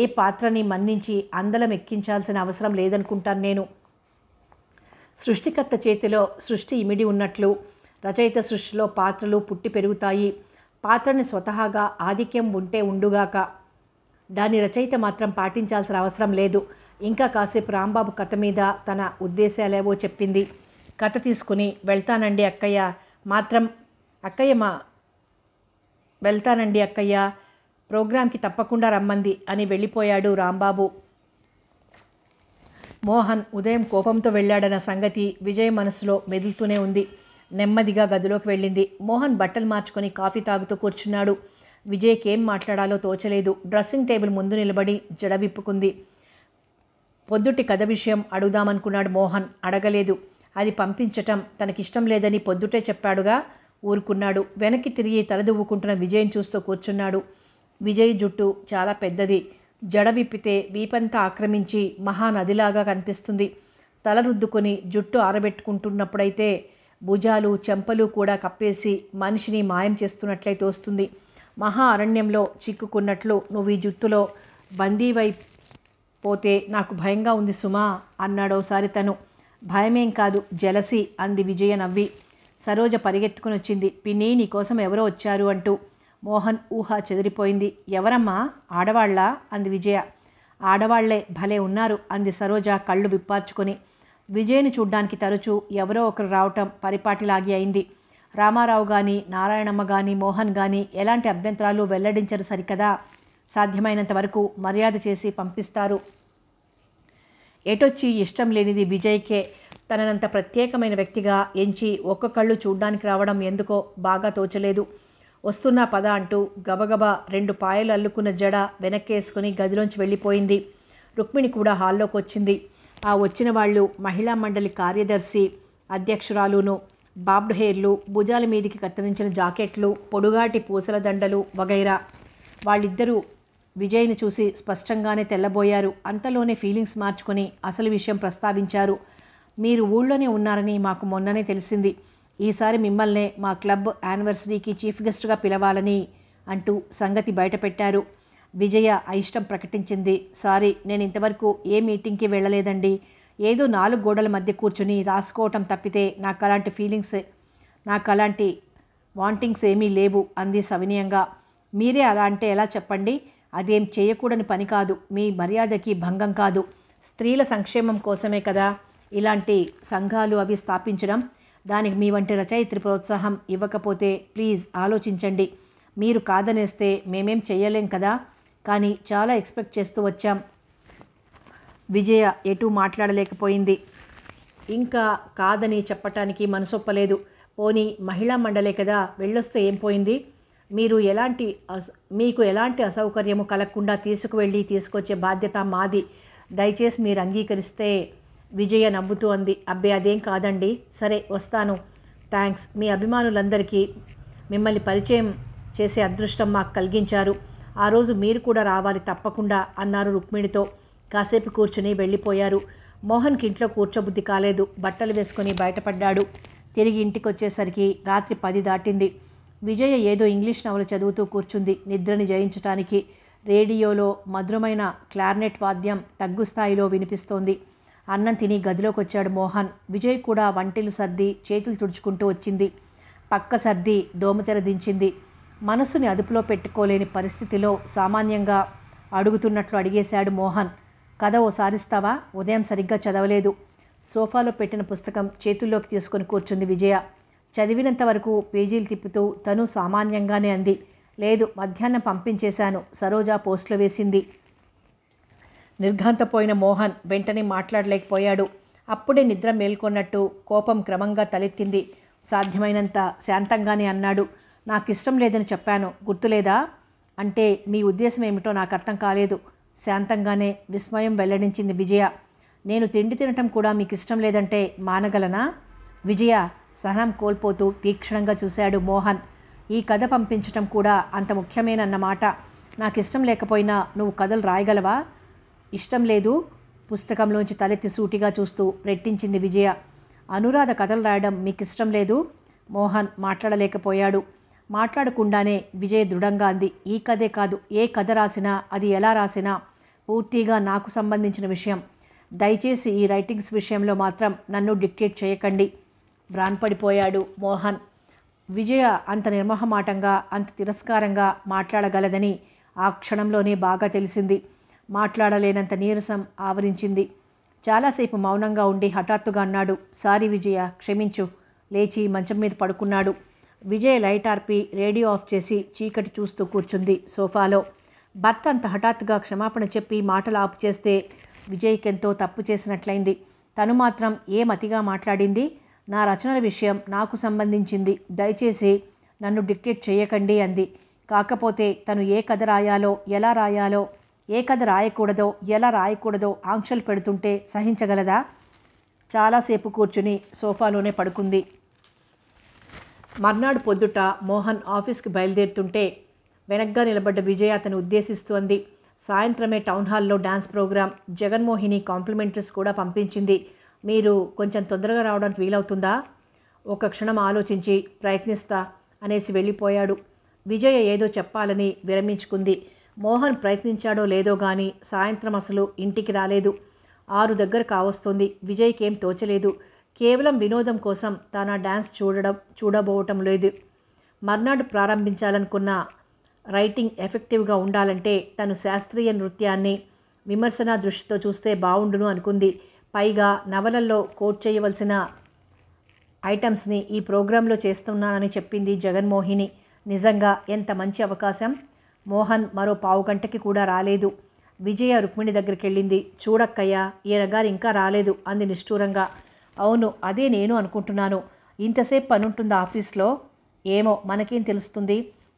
ఏ పాత్రని మన్నించి అందలం ఎక్కించాల్సిన అవసరం లేదనుకుంటాను నేను సృష్టికర్త చేతిలో సృష్టి ఇమిడి ఉన్నట్లు రచయిత సృష్టిలో పాత్రలు పుట్టి పెరుగుతాయి పాత్రని స్వతహాగా ఆధిక్యం ఉంటే ఉండుగాక దాని రచయిత మాత్రం పాటించాల్సిన అవసరం లేదు ఇంకా కాసేపు రాంబాబు కథ మీద తన ఉద్దేశాలేవో చెప్పింది కథ తీసుకుని వెళ్తానండి అక్కయ్య మాత్రం అక్కయ్య మా వెళ్తానండి అక్కయ్య ప్రోగ్రాంకి తప్పకుండా రమ్మంది అని వెళ్ళిపోయాడు రాంబాబు మోహన్ ఉదయం కోపంతో వెళ్ళాడన్న సంగతి విజయ్ మనసులో మెదులుతూనే ఉంది నెమ్మదిగా గదిలోకి వెళ్ళింది మోహన్ బట్టలు మార్చుకొని కాఫీ తాగుతూ కూర్చున్నాడు విజయ్కి ఏం మాట్లాడాలో తోచలేదు డ్రెస్సింగ్ టేబుల్ ముందు నిలబడి జడవిప్పుకుంది పొద్దుటి కథ విషయం అడుగుదామనుకున్నాడు మోహన్ అడగలేదు అది పంపించటం తనకిష్టం లేదని పొద్దుటే చెప్పాడుగా ఊరుకున్నాడు వెనక్కి తిరిగి తలదువ్వుకుంటున్న విజయం చూస్తూ కూర్చున్నాడు విజయ్ జుట్టు చాలా పెద్దది జడ విప్పితే వీపంతా ఆక్రమించి మహానదిలాగా కనిపిస్తుంది తల రుద్దుకొని జుట్టు ఆరబెట్టుకుంటున్నప్పుడైతే భుజాలు చెంపలు కూడా కప్పేసి మనిషిని మాయం చేస్తున్నట్లయితే వస్తుంది మహా అరణ్యంలో చిక్కుకున్నట్లు నువ్వు ఈ జుట్టులో బందీవై పోతే నాకు భయంగా ఉంది సుమా అన్నాడోసారి తను భయమేం కాదు జలసి అంది విజయ నవ్వి సరోజ పరిగెత్తుకుని వచ్చింది పిన్ని నీకోసం ఎవరో వచ్చారు అంటూ మోహన్ ఊహ చెదిరిపోయింది ఎవరమ్మా ఆడవాళ్ళ అంది విజయ ఆడవాళ్లే భలే ఉన్నారు అంది సరోజ కళ్ళు విప్పార్చుకొని విజయ్ని చూడ్డానికి తరచూ ఎవరో ఒకరు రావటం పరిపాటిలాగి అయింది రామారావు కానీ నారాయణమ్మ కానీ మోహన్ కానీ ఎలాంటి అభ్యంతరాలు వెల్లడించరు సరికదా సాధ్యమైనంత వరకు మర్యాద చేసి పంపిస్తారు ఎటొచ్చి ఇష్టం లేనిది విజయ్కే తననంత ప్రత్యేకమైన వ్యక్తిగా ఎంచి ఒక్క కళ్ళు చూడ్డానికి రావడం ఎందుకో బాగా తోచలేదు వస్తున్నా పద అంటూ గబగబా రెండు పాయలు అల్లుకున్న జడ వెనక్కేసుకుని గదిలోంచి వెళ్ళిపోయింది రుక్మిణి కూడా హాల్లోకి వచ్చింది ఆ వచ్చిన వాళ్ళు మహిళా మండలి కార్యదర్శి అధ్యక్షురాలును బాబ్డ్ హెయిర్లు భుజాల మీదికి కత్తిరించిన జాకెట్లు పొడుగాటి పూసల దండలు వగైరా వాళ్ళిద్దరూ విజయ్ని చూసి స్పష్టంగానే తెల్లబోయారు అంతలోనే ఫీలింగ్స్ మార్చుకొని అసలు విషయం ప్రస్తావించారు మీరు ఊళ్ళోనే ఉన్నారని మాకు మొన్ననే తెలిసింది ఈసారి మిమ్మల్నే మా క్లబ్ యానివర్సరీకి చీఫ్ గెస్ట్గా పిలవాలని అంటూ సంగతి బయటపెట్టారు విజయ అయిష్టం ప్రకటించింది సారీ నేను ఇంతవరకు ఏ మీటింగ్కి వెళ్ళలేదండి ఏదో నాలుగు గోడల మధ్య కూర్చుని రాసుకోవటం తప్పితే నాకు అలాంటి ఫీలింగ్స్ నాకు అలాంటి వాంటింగ్స్ ఏమీ లేవు అంది సవినయంగా మీరే అలా అంటే ఎలా చెప్పండి అదేం చేయకూడని పని కాదు మీ మర్యాదకి భంగం కాదు స్త్రీల సంక్షేమం కోసమే కదా ఇలాంటి సంఘాలు అవి స్థాపించడం దానికి మీ వంటి రచయిత్రి ప్రోత్సాహం ఇవ్వకపోతే ప్లీజ్ ఆలోచించండి మీరు కాదనేస్తే మేమేం చేయలేం కదా కానీ చాలా ఎక్స్పెక్ట్ చేస్తూ వచ్చాం విజయ ఎటు మాట్లాడలేకపోయింది ఇంకా కాదని చెప్పటానికి మనసొప్పలేదు పోనీ మహిళా మండలే కదా వెళ్ళొస్తే ఏం పోయింది మీరు ఎలాంటి మీకు ఎలాంటి అసౌకర్యము కలగకుండా తీసుకువెళ్ళి తీసుకొచ్చే బాధ్యత మాది దయచేసి మీరు అంగీకరిస్తే విజయ నవ్వుతూ అంది అబ్బే అదేం కాదండి సరే వస్తాను థ్యాంక్స్ మీ అభిమానులందరికీ మిమ్మల్ని పరిచయం చేసే అదృష్టం మాకు కలిగించారు ఆ రోజు మీరు కూడా రావాలి తప్పకుండా అన్నారు రుక్మిణితో కాసేపు కూర్చుని వెళ్ళిపోయారు మోహన్కి ఇంట్లో కూర్చోబుద్ధి కాలేదు బట్టలు వేసుకొని బయటపడ్డాడు తిరిగి ఇంటికి వచ్చేసరికి రాత్రి పది దాటింది విజయ ఏదో ఇంగ్లీష్ నవలు చదువుతూ కూర్చుంది నిద్రని జయించటానికి రేడియోలో మధురమైన క్లారినెట్ వాద్యం తగ్గు స్థాయిలో వినిపిస్తోంది అన్నం తిని గదిలోకి వచ్చాడు మోహన్ విజయ్ కూడా వంటిలు సర్ది చేతులు తుడుచుకుంటూ వచ్చింది పక్క సర్ది దోమతెర దించింది మనసుని అదుపులో పెట్టుకోలేని పరిస్థితిలో సామాన్యంగా అడుగుతున్నట్లు అడిగేశాడు మోహన్ కథ ఓసారి ఇస్తావా ఉదయం సరిగ్గా చదవలేదు సోఫాలో పెట్టిన పుస్తకం చేతుల్లోకి తీసుకొని కూర్చుంది విజయ చదివినంత వరకు పేజీలు తిప్పుతూ తను సామాన్యంగానే అంది లేదు మధ్యాహ్నం పంపించేశాను సరోజా పోస్టులో వేసింది నిర్ఘాంతపోయిన మోహన్ వెంటనే మాట్లాడలేకపోయాడు అప్పుడే నిద్ర మేల్కొన్నట్టు కోపం క్రమంగా తలెత్తింది సాధ్యమైనంత శాంతంగానే అన్నాడు నాకు ఇష్టం లేదని చెప్పాను గుర్తులేదా అంటే మీ ఉద్దేశం ఏమిటో నాకు అర్థం కాలేదు శాంతంగానే విస్మయం వెల్లడించింది విజయ నేను తిండి తినటం కూడా మీకు ఇష్టం లేదంటే మానగలనా విజయ సహనం కోల్పోతూ తీక్షణంగా చూశాడు మోహన్ ఈ కథ పంపించటం కూడా అంత ముఖ్యమేనన్నమాట నాకు ఇష్టం లేకపోయినా నువ్వు కథలు రాయగలవా ఇష్టం లేదు పుస్తకంలోంచి తలెత్తి సూటిగా చూస్తూ రెట్టించింది విజయ అనురాధ కథలు రాయడం మీకు ఇష్టం లేదు మోహన్ మాట్లాడలేకపోయాడు మాట్లాడకుండానే విజయ్ దృఢంగా అంది ఈ కథే కాదు ఏ కథ రాసినా అది ఎలా రాసినా పూర్తిగా నాకు సంబంధించిన విషయం దయచేసి ఈ రైటింగ్స్ విషయంలో మాత్రం నన్ను డిక్టేట్ చేయకండి భ్రాన్పడిపోయాడు మోహన్ విజయ అంత నిర్మహమాటంగా అంత తిరస్కారంగా మాట్లాడగలదని ఆ క్షణంలోనే బాగా తెలిసింది మాట్లాడలేనంత నీరసం ఆవరించింది చాలాసేపు మౌనంగా ఉండి హఠాత్తుగా అన్నాడు సారీ విజయ క్షమించు లేచి మంచం మీద పడుకున్నాడు విజయ్ లైట్ ఆర్పి రేడియో ఆఫ్ చేసి చీకటి చూస్తూ కూర్చుంది సోఫాలో భర్త అంత హఠాత్తుగా క్షమాపణ చెప్పి మాటలు ఆపు చేస్తే విజయ్కెంతో తప్పు చేసినట్లయింది తను మాత్రం ఏ మతిగా మాట్లాడింది నా రచనల విషయం నాకు సంబంధించింది దయచేసి నన్ను డిక్టేట్ చేయకండి అంది కాకపోతే తను ఏ కథ రాయాలో ఎలా రాయాలో ఏ కథ రాయకూడదో ఎలా రాయకూడదో ఆంక్షలు పెడుతుంటే సహించగలదా చాలాసేపు కూర్చుని సోఫాలోనే పడుకుంది మర్నాడు పొద్దుట మోహన్ ఆఫీస్కి బయలుదేరుతుంటే వెనక్గా నిలబడ్డ విజయ్ అతను ఉద్దేశిస్తోంది సాయంత్రమే టౌన్ హాల్లో డాన్స్ ప్రోగ్రాం జగన్మోహిని కాంప్లిమెంటరీస్ కూడా పంపించింది మీరు కొంచెం తొందరగా రావడానికి వీలవుతుందా ఒక క్షణం ఆలోచించి ప్రయత్నిస్తా అనేసి వెళ్ళిపోయాడు విజయ ఏదో చెప్పాలని విరమించుకుంది మోహన్ ప్రయత్నించాడో లేదో కానీ సాయంత్రం అసలు ఇంటికి రాలేదు ఆరు దగ్గర కావస్తుంది విజయ్కేం తోచలేదు కేవలం వినోదం కోసం తన డ్యాన్స్ చూడడం చూడబోవటం లేదు మర్నాడు ప్రారంభించాలనుకున్న రైటింగ్ ఎఫెక్టివ్గా ఉండాలంటే తను శాస్త్రీయ నృత్యాన్ని విమర్శన దృష్టితో చూస్తే బాగుండును అనుకుంది పైగా నవలల్లో కోట్ చేయవలసిన ఐటమ్స్ని ఈ ప్రోగ్రాంలో చేస్తున్నానని చెప్పింది జగన్మోహిని నిజంగా ఎంత మంచి అవకాశం మోహన్ మరో పావు గంటకి కూడా రాలేదు విజయ రుక్మిణి దగ్గరికి వెళ్ళింది చూడక్కయ్యా ఈయన గారు ఇంకా రాలేదు అంది నిష్ఠూరంగా అవును అదే నేను అనుకుంటున్నాను ఇంతసేపు పనుంటుందా ఆఫీస్లో ఏమో మనకేం తెలుస్తుంది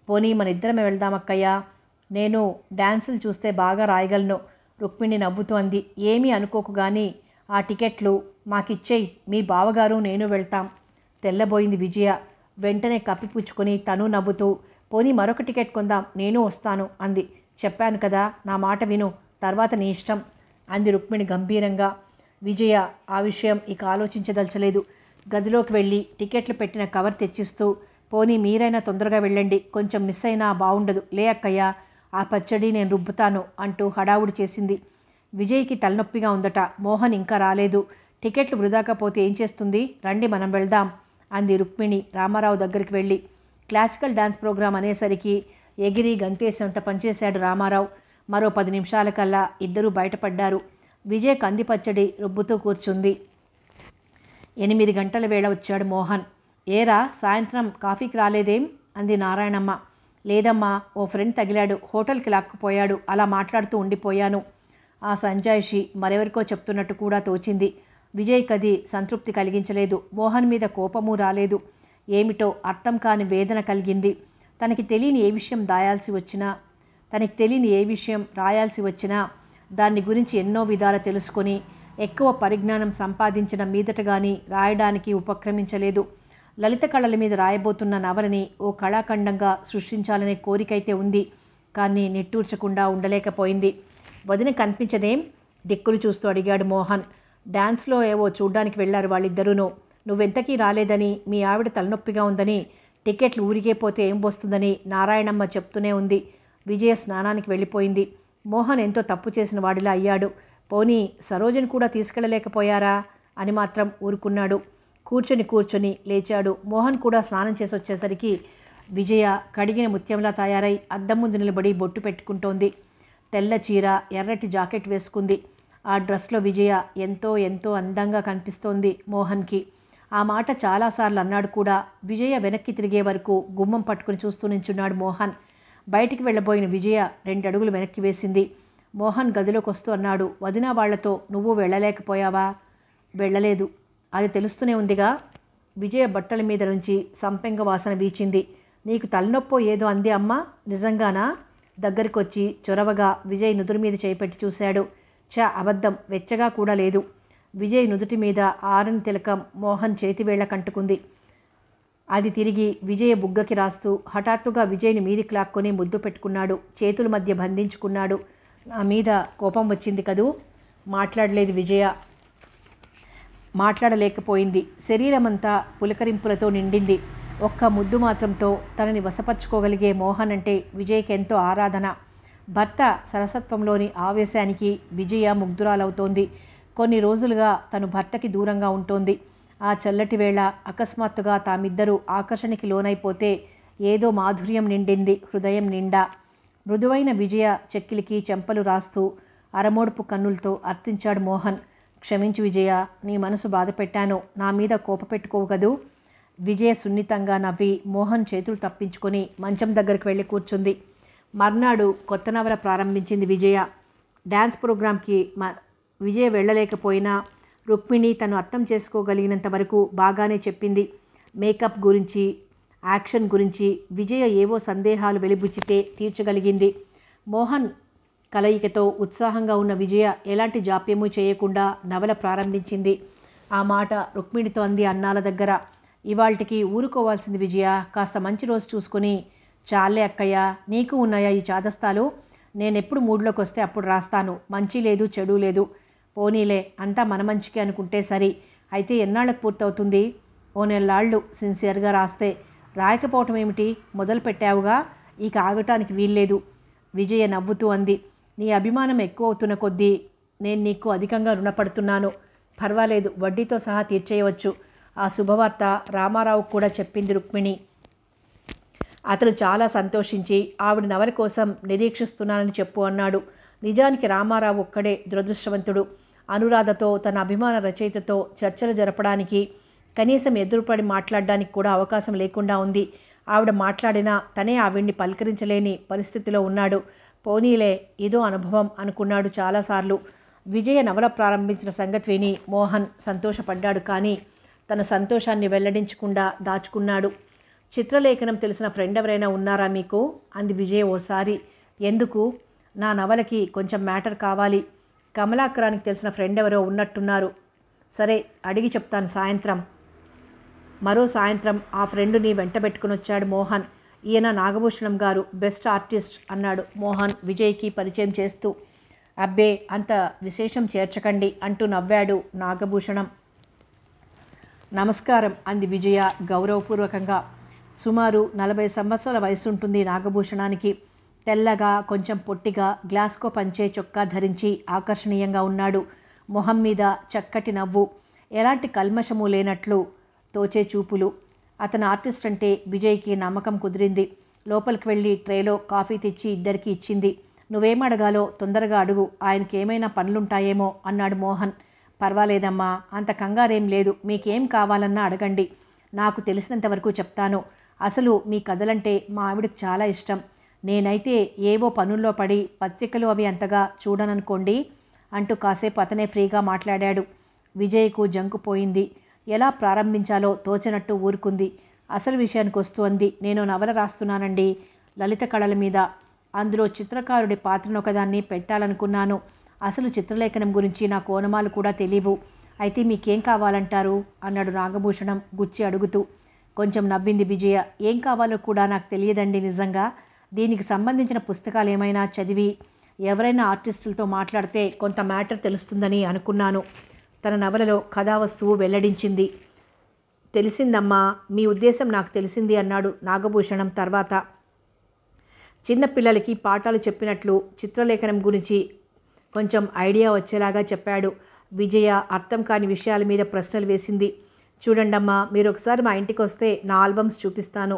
పోనీ మన ఇద్దరమే వెళ్దామక్కయ్యా నేను డ్యాన్సులు చూస్తే బాగా రాయగలను రుక్మిణి నవ్వుతూ అంది ఏమీ అనుకోకు కానీ ఆ టికెట్లు మాకిచ్చేయి మీ బావగారు నేను వెళ్తాం తెల్లబోయింది విజయ వెంటనే కప్పిపుచ్చుకొని తను నవ్వుతూ పోనీ మరొక టికెట్ కొందాం నేను వస్తాను అంది చెప్పాను కదా నా మాట విను తర్వాత నీ ఇష్టం అంది రుక్మిణి గంభీరంగా విజయ ఆ విషయం ఇక ఆలోచించదలచలేదు గదిలోకి వెళ్ళి టికెట్లు పెట్టిన కవర్ తెచ్చిస్తూ పోనీ మీరైనా తొందరగా వెళ్ళండి కొంచెం మిస్ అయినా బాగుండదు లే అక్కయ్య ఆ పచ్చడి నేను రుబ్బుతాను అంటూ హడావుడి చేసింది విజయ్కి తలనొప్పిగా ఉందట మోహన్ ఇంకా రాలేదు టికెట్లు వృధాకపోతే ఏం చేస్తుంది రండి మనం వెళ్దాం అంది రుక్మిణి రామారావు దగ్గరికి వెళ్ళి క్లాసికల్ డాన్స్ ప్రోగ్రాం అనేసరికి ఎగిరి గంటేసేంత పనిచేశాడు రామారావు మరో పది నిమిషాల కల్లా ఇద్దరూ బయటపడ్డారు విజయ్ కందిపచ్చడి రుబ్బుతూ కూర్చుంది ఎనిమిది గంటల వేళ వచ్చాడు మోహన్ ఏరా సాయంత్రం కాఫీకి రాలేదేం అంది నారాయణమ్మ లేదమ్మా ఓ ఫ్రెండ్ తగిలాడు హోటల్కి లాక్కుపోయాడు అలా మాట్లాడుతూ ఉండిపోయాను ఆ సంజాయిషి మరెవరికో చెప్తున్నట్టు కూడా తోచింది విజయ్కి అది సంతృప్తి కలిగించలేదు మోహన్ మీద కోపము రాలేదు ఏమిటో అర్థం కాని వేదన కలిగింది తనకి తెలియని ఏ విషయం దాయాల్సి వచ్చినా తనకి తెలియని ఏ విషయం రాయాల్సి వచ్చినా దాన్ని గురించి ఎన్నో విధాలు తెలుసుకొని ఎక్కువ పరిజ్ఞానం సంపాదించిన మీదట కానీ రాయడానికి ఉపక్రమించలేదు లలిత కళల మీద రాయబోతున్న నవలని ఓ కళాఖండంగా సృష్టించాలనే కోరికైతే ఉంది కానీ నిట్టూర్చకుండా ఉండలేకపోయింది వదిన కనిపించదేం దిక్కులు చూస్తూ అడిగాడు మోహన్ డ్యాన్స్లో ఏవో చూడ్డానికి వెళ్ళారు వాళ్ళిద్దరూనూ నువ్వెంతకీ రాలేదని మీ ఆవిడ తలనొప్పిగా ఉందని టికెట్లు ఊరికే పోతే ఏం వస్తుందని నారాయణమ్మ చెప్తూనే ఉంది విజయ స్నానానికి వెళ్ళిపోయింది మోహన్ ఎంతో తప్పు చేసిన వాడిలా అయ్యాడు పోనీ సరోజని కూడా తీసుకెళ్ళలేకపోయారా అని మాత్రం ఊరుకున్నాడు కూర్చొని కూర్చొని లేచాడు మోహన్ కూడా స్నానం చేసి వచ్చేసరికి విజయ కడిగిన ముత్యంలా తయారై అద్దం ముందు నిలబడి బొట్టు పెట్టుకుంటోంది తెల్ల చీర ఎర్రటి జాకెట్ వేసుకుంది ఆ డ్రెస్లో విజయ ఎంతో ఎంతో అందంగా కనిపిస్తోంది మోహన్కి ఆ మాట చాలాసార్లు అన్నాడు కూడా విజయ వెనక్కి తిరిగే వరకు గుమ్మం పట్టుకుని చూస్తూ నించున్నాడు మోహన్ బయటికి వెళ్ళబోయిన విజయ రెండు అడుగులు వెనక్కి వేసింది మోహన్ గదిలోకి వస్తూ అన్నాడు వదిన వాళ్లతో నువ్వు వెళ్ళలేకపోయావా వెళ్ళలేదు అది తెలుస్తూనే ఉందిగా విజయ బట్టల మీద నుంచి సంపెంగ వాసన వీచింది నీకు తలనొప్పో ఏదో అంది అమ్మ నిజంగానా దగ్గరికి వచ్చి చొరవగా విజయ్ నుదురు మీద చేపెట్టి చూశాడు చ అబద్ధం వెచ్చగా కూడా లేదు విజయ్ నుదుటి మీద ఆరన్ తిలకం మోహన్ చేతివేళ్ల కంటుకుంది అది తిరిగి విజయ బుగ్గకి రాస్తూ హఠాత్తుగా విజయ్ని మీది క్లాక్కొని ముద్దు పెట్టుకున్నాడు చేతుల మధ్య బంధించుకున్నాడు నా మీద కోపం వచ్చింది కదూ మాట్లాడలేదు విజయ మాట్లాడలేకపోయింది శరీరమంతా పులకరింపులతో నిండింది ఒక్క ముద్దు మాత్రంతో తనని వశపరుచుకోగలిగే మోహన్ అంటే విజయ్కి ఎంతో ఆరాధన భర్త సరసత్వంలోని ఆవేశానికి విజయ ముగ్ధురాలవుతోంది కొన్ని రోజులుగా తను భర్తకి దూరంగా ఉంటోంది ఆ చల్లటి వేళ అకస్మాత్తుగా తామిద్దరూ ఆకర్షణకి లోనైపోతే ఏదో మాధుర్యం నిండింది హృదయం నిండా మృదువైన విజయ చెక్కిలికి చెంపలు రాస్తూ అరమోడుపు కన్నులతో అర్థించాడు మోహన్ క్షమించు విజయ నీ మనసు బాధ పెట్టాను నా మీద కోప పెట్టుకోగదు విజయ సున్నితంగా నవ్వి మోహన్ చేతులు తప్పించుకొని మంచం దగ్గరికి వెళ్ళి కూర్చుంది మర్నాడు కొత్త నవల ప్రారంభించింది విజయ డ్యాన్స్ ప్రోగ్రాంకి విజయ వెళ్ళలేకపోయినా రుక్మిణి తను అర్థం చేసుకోగలిగినంత వరకు బాగానే చెప్పింది మేకప్ గురించి యాక్షన్ గురించి విజయ ఏవో సందేహాలు వెలిబుచ్చితే తీర్చగలిగింది మోహన్ కలయికతో ఉత్సాహంగా ఉన్న విజయ ఎలాంటి జాప్యము చేయకుండా నవల ప్రారంభించింది ఆ మాట రుక్మిణితో అంది అన్నాల దగ్గర ఇవాళ్టికి ఊరుకోవాల్సింది విజయ కాస్త మంచి రోజు చూసుకుని చాలే అక్కయ్య నీకు ఉన్నాయా ఈ చాదస్తాలు నేనెప్పుడు మూడ్లోకి వస్తే అప్పుడు రాస్తాను మంచి లేదు చెడు లేదు పోనీలే అంతా మన మంచికి అనుకుంటే సరి అయితే ఎన్నాళ్ళకు పూర్తవుతుంది ఓ నెల్లాళ్ళు సిన్సియర్గా రాస్తే రాయకపోవటం ఏమిటి మొదలు పెట్టావుగా ఇక ఆగటానికి వీల్లేదు విజయ నవ్వుతూ అంది నీ అభిమానం ఎక్కువ అవుతున్న కొద్దీ నేను నీకు అధికంగా రుణపడుతున్నాను పర్వాలేదు వడ్డీతో సహా తీర్చేయవచ్చు ఆ శుభవార్త రామారావు కూడా చెప్పింది రుక్మిణి అతను చాలా సంతోషించి ఆవిడ నవల కోసం నిరీక్షిస్తున్నానని చెప్పు అన్నాడు నిజానికి రామారావు ఒక్కడే దురదృష్టవంతుడు అనురాధతో తన అభిమాన రచయితతో చర్చలు జరపడానికి కనీసం ఎదురుపడి మాట్లాడడానికి కూడా అవకాశం లేకుండా ఉంది ఆవిడ మాట్లాడినా తనే ఆవిడ్ని పలకరించలేని పరిస్థితిలో ఉన్నాడు పోనీలే ఏదో అనుభవం అనుకున్నాడు చాలాసార్లు విజయ నవల ప్రారంభించిన సంగతి విని మోహన్ సంతోషపడ్డాడు కానీ తన సంతోషాన్ని వెల్లడించకుండా దాచుకున్నాడు చిత్రలేఖనం తెలిసిన ఫ్రెండ్ ఎవరైనా ఉన్నారా మీకు అంది విజయ్ ఓసారి ఎందుకు నా నవలకి కొంచెం మ్యాటర్ కావాలి కమలాకరానికి తెలిసిన ఫ్రెండ్ ఎవరో ఉన్నట్టున్నారు సరే అడిగి చెప్తాను సాయంత్రం మరో సాయంత్రం ఆ ఫ్రెండుని వెంట పెట్టుకుని వచ్చాడు మోహన్ ఈయన నాగభూషణం గారు బెస్ట్ ఆర్టిస్ట్ అన్నాడు మోహన్ విజయ్కి పరిచయం చేస్తూ అబ్బే అంత విశేషం చేర్చకండి అంటూ నవ్వాడు నాగభూషణం నమస్కారం అంది విజయ గౌరవపూర్వకంగా సుమారు నలభై సంవత్సరాల వయసు ఉంటుంది నాగభూషణానికి తెల్లగా కొంచెం పొట్టిగా గ్లాస్కో పంచే చొక్కా ధరించి ఆకర్షణీయంగా ఉన్నాడు మొహం మీద చక్కటి నవ్వు ఎలాంటి కల్మషము లేనట్లు తోచే చూపులు అతను ఆర్టిస్ట్ అంటే విజయ్కి నమ్మకం కుదిరింది లోపలికి వెళ్ళి ట్రేలో కాఫీ తెచ్చి ఇద్దరికి ఇచ్చింది నువ్వేం అడగాలో తొందరగా అడుగు ఆయనకి ఏమైనా పనులుంటాయేమో అన్నాడు మోహన్ పర్వాలేదమ్మా అంత కంగారేం లేదు మీకేం కావాలన్నా అడగండి నాకు తెలిసినంతవరకు చెప్తాను అసలు మీ కథలంటే మా ఆవిడకి చాలా ఇష్టం నేనైతే ఏవో పనుల్లో పడి పత్రికలు అవి అంతగా చూడననుకోండి అంటూ కాసేపు అతనే ఫ్రీగా మాట్లాడాడు విజయ్కు జంకు పోయింది ఎలా ప్రారంభించాలో తోచనట్టు ఊరుకుంది అసలు విషయానికి వస్తుంది నేను నవల రాస్తున్నానండి లలిత కళల మీద అందులో చిత్రకారుడి పాత్రను ఒకదాన్ని పెట్టాలనుకున్నాను అసలు చిత్రలేఖనం గురించి నా కోనమాలు కూడా తెలియవు అయితే మీకేం కావాలంటారు అన్నాడు నాగభూషణం గుచ్చి అడుగుతూ కొంచెం నవ్వింది విజయ ఏం కావాలో కూడా నాకు తెలియదండి నిజంగా దీనికి సంబంధించిన పుస్తకాలు ఏమైనా చదివి ఎవరైనా ఆర్టిస్టులతో మాట్లాడితే కొంత మ్యాటర్ తెలుస్తుందని అనుకున్నాను తన నవలలో కథావస్తువు వెల్లడించింది తెలిసిందమ్మా మీ ఉద్దేశం నాకు తెలిసింది అన్నాడు నాగభూషణం తర్వాత చిన్నపిల్లలకి పాఠాలు చెప్పినట్లు చిత్రలేఖనం గురించి కొంచెం ఐడియా వచ్చేలాగా చెప్పాడు విజయ అర్థం కాని విషయాల మీద ప్రశ్నలు వేసింది చూడండమ్మా మీరు ఒకసారి మా ఇంటికి వస్తే నా ఆల్బమ్స్ చూపిస్తాను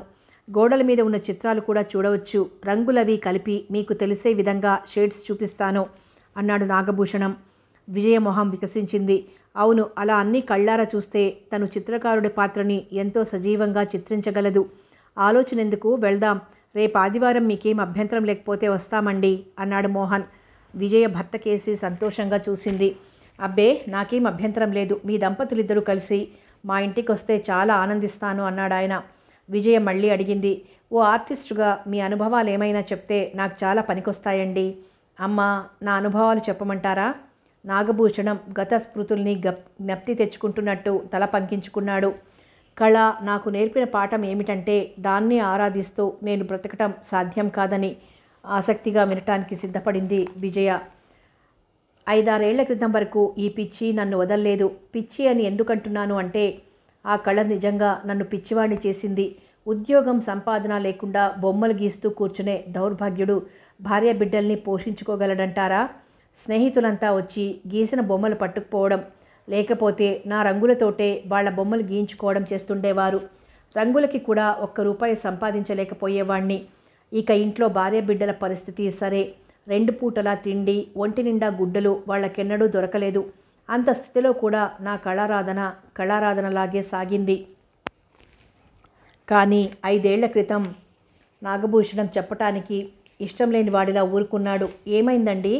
గోడల మీద ఉన్న చిత్రాలు కూడా చూడవచ్చు రంగులవి కలిపి మీకు తెలిసే విధంగా షేడ్స్ చూపిస్తాను అన్నాడు నాగభూషణం విజయమొహం వికసించింది అవును అలా అన్ని కళ్ళారా చూస్తే తను చిత్రకారుడి పాత్రని ఎంతో సజీవంగా చిత్రించగలదు ఆలోచనందుకు వెళ్దాం రేపు ఆదివారం మీకేం అభ్యంతరం లేకపోతే వస్తామండి అన్నాడు మోహన్ విజయ భర్త కేసి సంతోషంగా చూసింది అబ్బే నాకేం అభ్యంతరం లేదు మీ దంపతులిద్దరూ కలిసి మా ఇంటికి వస్తే చాలా ఆనందిస్తాను అన్నాడు ఆయన విజయ మళ్ళీ అడిగింది ఓ ఆర్టిస్టుగా మీ అనుభవాలు ఏమైనా చెప్తే నాకు చాలా పనికొస్తాయండి అమ్మ నా అనుభవాలు చెప్పమంటారా నాగభూషణం గత స్మృతుల్ని గప్ జ్ఞప్తి తెచ్చుకుంటున్నట్టు తల పంకించుకున్నాడు కళ నాకు నేర్పిన పాఠం ఏమిటంటే దాన్ని ఆరాధిస్తూ నేను బ్రతకటం సాధ్యం కాదని ఆసక్తిగా వినటానికి సిద్ధపడింది విజయ ఐదారేళ్ల క్రితం వరకు ఈ పిచ్చి నన్ను వదల్లేదు పిచ్చి అని ఎందుకంటున్నాను అంటే ఆ కళ నిజంగా నన్ను పిచ్చివాణ్ణి చేసింది ఉద్యోగం సంపాదన లేకుండా బొమ్మలు గీస్తూ కూర్చునే దౌర్భాగ్యుడు భార్య బిడ్డల్ని పోషించుకోగలడంటారా స్నేహితులంతా వచ్చి గీసిన బొమ్మలు పట్టుకుపోవడం లేకపోతే నా రంగులతోటే వాళ్ళ బొమ్మలు గీయించుకోవడం చేస్తుండేవారు రంగులకి కూడా ఒక్క రూపాయి సంపాదించలేకపోయేవాణ్ణి ఇక ఇంట్లో భార్య బిడ్డల పరిస్థితి సరే రెండు పూటలా తిండి ఒంటి నిండా గుడ్డలు వాళ్ళకెన్నడూ దొరకలేదు అంత స్థితిలో కూడా నా కళారాధన కళారాధనలాగే సాగింది కానీ ఐదేళ్ల క్రితం నాగభూషణం చెప్పటానికి ఇష్టం లేని వాడిలా ఊరుకున్నాడు ఏమైందండి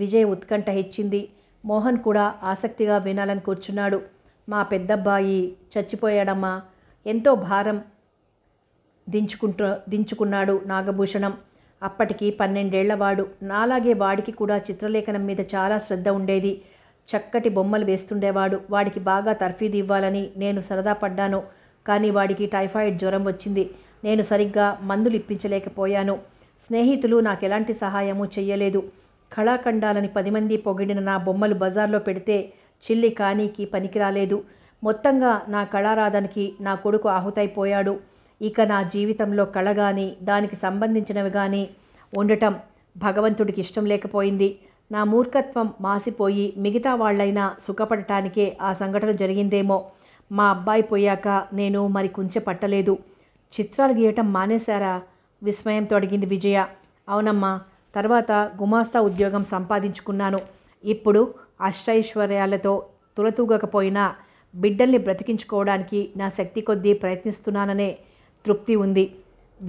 విజయ్ ఉత్కంఠ హెచ్చింది మోహన్ కూడా ఆసక్తిగా వినాలని కూర్చున్నాడు మా పెద్దబ్బాయి చచ్చిపోయాడమ్మా ఎంతో భారం దించుకుంటూ దించుకున్నాడు నాగభూషణం అప్పటికి పన్నెండేళ్లవాడు నాలాగే వాడికి కూడా చిత్రలేఖనం మీద చాలా శ్రద్ధ ఉండేది చక్కటి బొమ్మలు వేస్తుండేవాడు వాడికి బాగా తర్ఫీదు ఇవ్వాలని నేను సరదా పడ్డాను కానీ వాడికి టైఫాయిడ్ జ్వరం వచ్చింది నేను సరిగ్గా మందులు ఇప్పించలేకపోయాను స్నేహితులు నాకు ఎలాంటి సహాయము చెయ్యలేదు కళాఖండాలని పది మంది పొగిడిన నా బొమ్మలు బజార్లో పెడితే చిల్లి కానీకి పనికిరాలేదు మొత్తంగా నా కళారాధనకి నా కొడుకు ఆహుతైపోయాడు ఇక నా జీవితంలో కళ కానీ దానికి సంబంధించినవి కానీ ఉండటం భగవంతుడికి ఇష్టం లేకపోయింది నా మూర్ఖత్వం మాసిపోయి మిగతా వాళ్ళైనా సుఖపడటానికే ఆ సంఘటన జరిగిందేమో మా అబ్బాయి పోయాక నేను మరి కుంచె పట్టలేదు చిత్రాలు గీయటం మానేశారా విస్మయంతో అడిగింది విజయ అవునమ్మా తర్వాత గుమాస్తా ఉద్యోగం సంపాదించుకున్నాను ఇప్పుడు అష్టైశ్వర్యాలతో తులతూగకపోయినా బిడ్డల్ని బ్రతికించుకోవడానికి నా శక్తి కొద్దీ ప్రయత్నిస్తున్నాననే తృప్తి ఉంది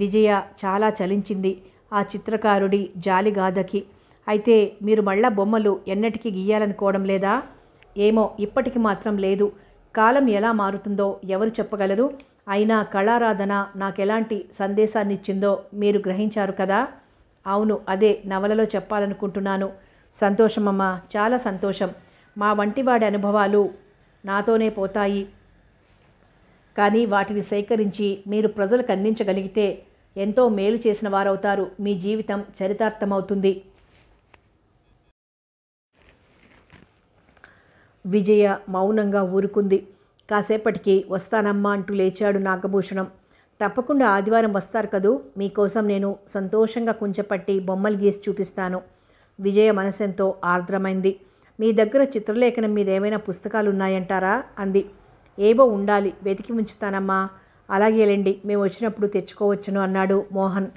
విజయ చాలా చలించింది ఆ చిత్రకారుడి జాలిగాథకి అయితే మీరు మళ్ళా బొమ్మలు ఎన్నటికీ గీయాలనుకోవడం లేదా ఏమో ఇప్పటికి మాత్రం లేదు కాలం ఎలా మారుతుందో ఎవరు చెప్పగలరు అయినా కళారాధన నాకెలాంటి సందేశాన్నిచ్చిందో మీరు గ్రహించారు కదా అవును అదే నవలలో చెప్పాలనుకుంటున్నాను సంతోషమమ్మా చాలా సంతోషం మా వంటివాడి అనుభవాలు నాతోనే పోతాయి కానీ వాటిని సేకరించి మీరు ప్రజలకు అందించగలిగితే ఎంతో మేలు చేసిన వారవుతారు మీ జీవితం చరితార్థమవుతుంది విజయ మౌనంగా ఊరుకుంది కాసేపటికి వస్తానమ్మా అంటూ లేచాడు నాగభూషణం తప్పకుండా ఆదివారం వస్తారు కదూ మీకోసం నేను సంతోషంగా కుంచపట్టి బొమ్మలు గీసి చూపిస్తాను విజయ మనసెంతో ఆర్ద్రమైంది మీ దగ్గర చిత్రలేఖనం మీద ఏమైనా పుస్తకాలు ఉన్నాయంటారా అంది ఏవో ఉండాలి వెతికి ఉంచుతానమ్మా అలాగేలేండి మేము వచ్చినప్పుడు తెచ్చుకోవచ్చును అన్నాడు మోహన్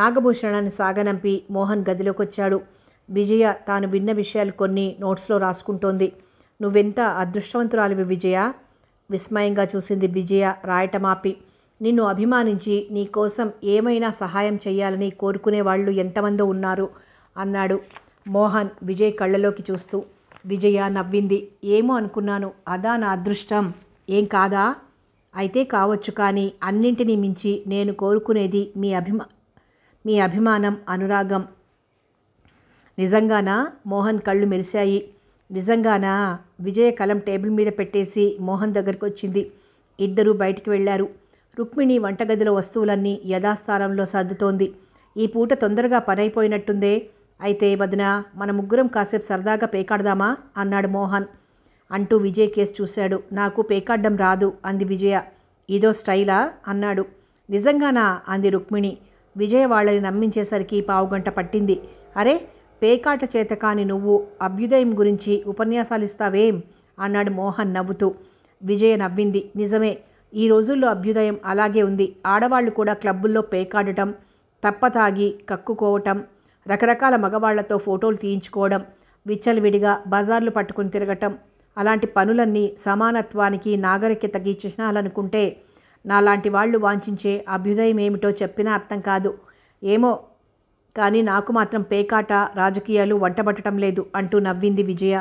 నాగభూషణాన్ని సాగనంపి మోహన్ గదిలోకి వచ్చాడు విజయ తాను విన్న విషయాలు కొన్ని నోట్స్లో రాసుకుంటోంది నువ్వెంత అదృష్టవంతురాలివి విజయ విస్మయంగా చూసింది విజయ రాయటమాపి నిన్ను అభిమానించి నీకోసం ఏమైనా సహాయం చేయాలని కోరుకునే వాళ్ళు ఎంతమందో ఉన్నారు అన్నాడు మోహన్ విజయ్ కళ్ళలోకి చూస్తూ విజయ నవ్వింది ఏమో అనుకున్నాను అదా నా అదృష్టం ఏం కాదా అయితే కావచ్చు కానీ అన్నింటినీ మించి నేను కోరుకునేది మీ అభిమా మీ అభిమానం అనురాగం నిజంగానా మోహన్ కళ్ళు మెరిశాయి నిజంగానా విజయ కలం టేబుల్ మీద పెట్టేసి మోహన్ దగ్గరికి వచ్చింది ఇద్దరూ బయటికి వెళ్ళారు రుక్మిణి వంటగదిలో వస్తువులన్నీ యథాస్థానంలో సర్దుతోంది ఈ పూట తొందరగా పనైపోయినట్టుందే అయితే వదిన మన ముగ్గురం కాసేపు సరదాగా పేకాడదామా అన్నాడు మోహన్ అంటూ విజయ్ కేసు చూశాడు నాకు పేకాడ్డం రాదు అంది విజయ ఇదో స్టైలా అన్నాడు నిజంగానా అంది రుక్మిణి విజయ వాళ్ళని నమ్మించేసరికి పావుగంట పట్టింది అరే పేకాట చేత కాని నువ్వు అభ్యుదయం గురించి ఉపన్యాసాలు ఇస్తావేం అన్నాడు మోహన్ నవ్వుతూ విజయ నవ్వింది నిజమే ఈ రోజుల్లో అభ్యుదయం అలాగే ఉంది ఆడవాళ్ళు కూడా క్లబ్బుల్లో పేకాడటం తప్పతాగి కక్కుకోవటం రకరకాల మగవాళ్లతో ఫోటోలు తీయించుకోవడం విచ్చలవిడిగా బజార్లు పట్టుకుని తిరగటం అలాంటి పనులన్నీ సమానత్వానికి నాగరికతకి చిహ్నాలనుకుంటే నాలాంటి వాళ్ళు వాంఛించే అభ్యుదయం ఏమిటో చెప్పినా అర్థం కాదు ఏమో కానీ నాకు మాత్రం పేకాట రాజకీయాలు వంటబట్టడం లేదు అంటూ నవ్వింది విజయ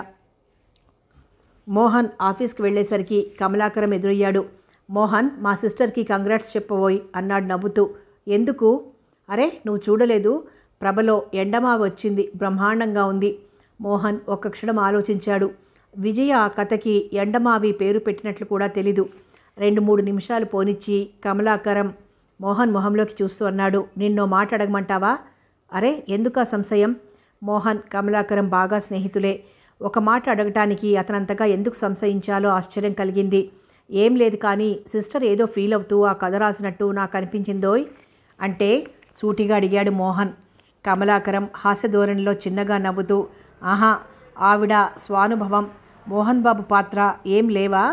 మోహన్ ఆఫీస్కి వెళ్ళేసరికి కమలాకరం ఎదురయ్యాడు మోహన్ మా సిస్టర్కి కంగ్రాట్స్ చెప్పబోయ్ అన్నాడు నవ్వుతూ ఎందుకు అరే నువ్వు చూడలేదు ప్రభలో ఎండమా వచ్చింది బ్రహ్మాండంగా ఉంది మోహన్ ఒక్క క్షణం ఆలోచించాడు విజయ ఆ కథకి ఎండమావి పేరు పెట్టినట్లు కూడా తెలీదు రెండు మూడు నిమిషాలు పోనిచ్చి కమలాకరం మోహన్ మొహంలోకి చూస్తూ అన్నాడు నిన్నో మాట అడగమంటావా అరే ఎందుకా సంశయం మోహన్ కమలాకరం బాగా స్నేహితులే ఒక మాట అడగటానికి అతనంతగా ఎందుకు సంశయించాలో ఆశ్చర్యం కలిగింది ఏం లేదు కానీ సిస్టర్ ఏదో ఫీల్ అవుతూ ఆ కథ రాసినట్టు నాకు అనిపించిందోయ్ అంటే సూటిగా అడిగాడు మోహన్ కమలాకరం హాస్య ధోరణిలో చిన్నగా నవ్వుతూ ఆహా ఆవిడ స్వానుభవం మోహన్ బాబు పాత్ర ఏం లేవా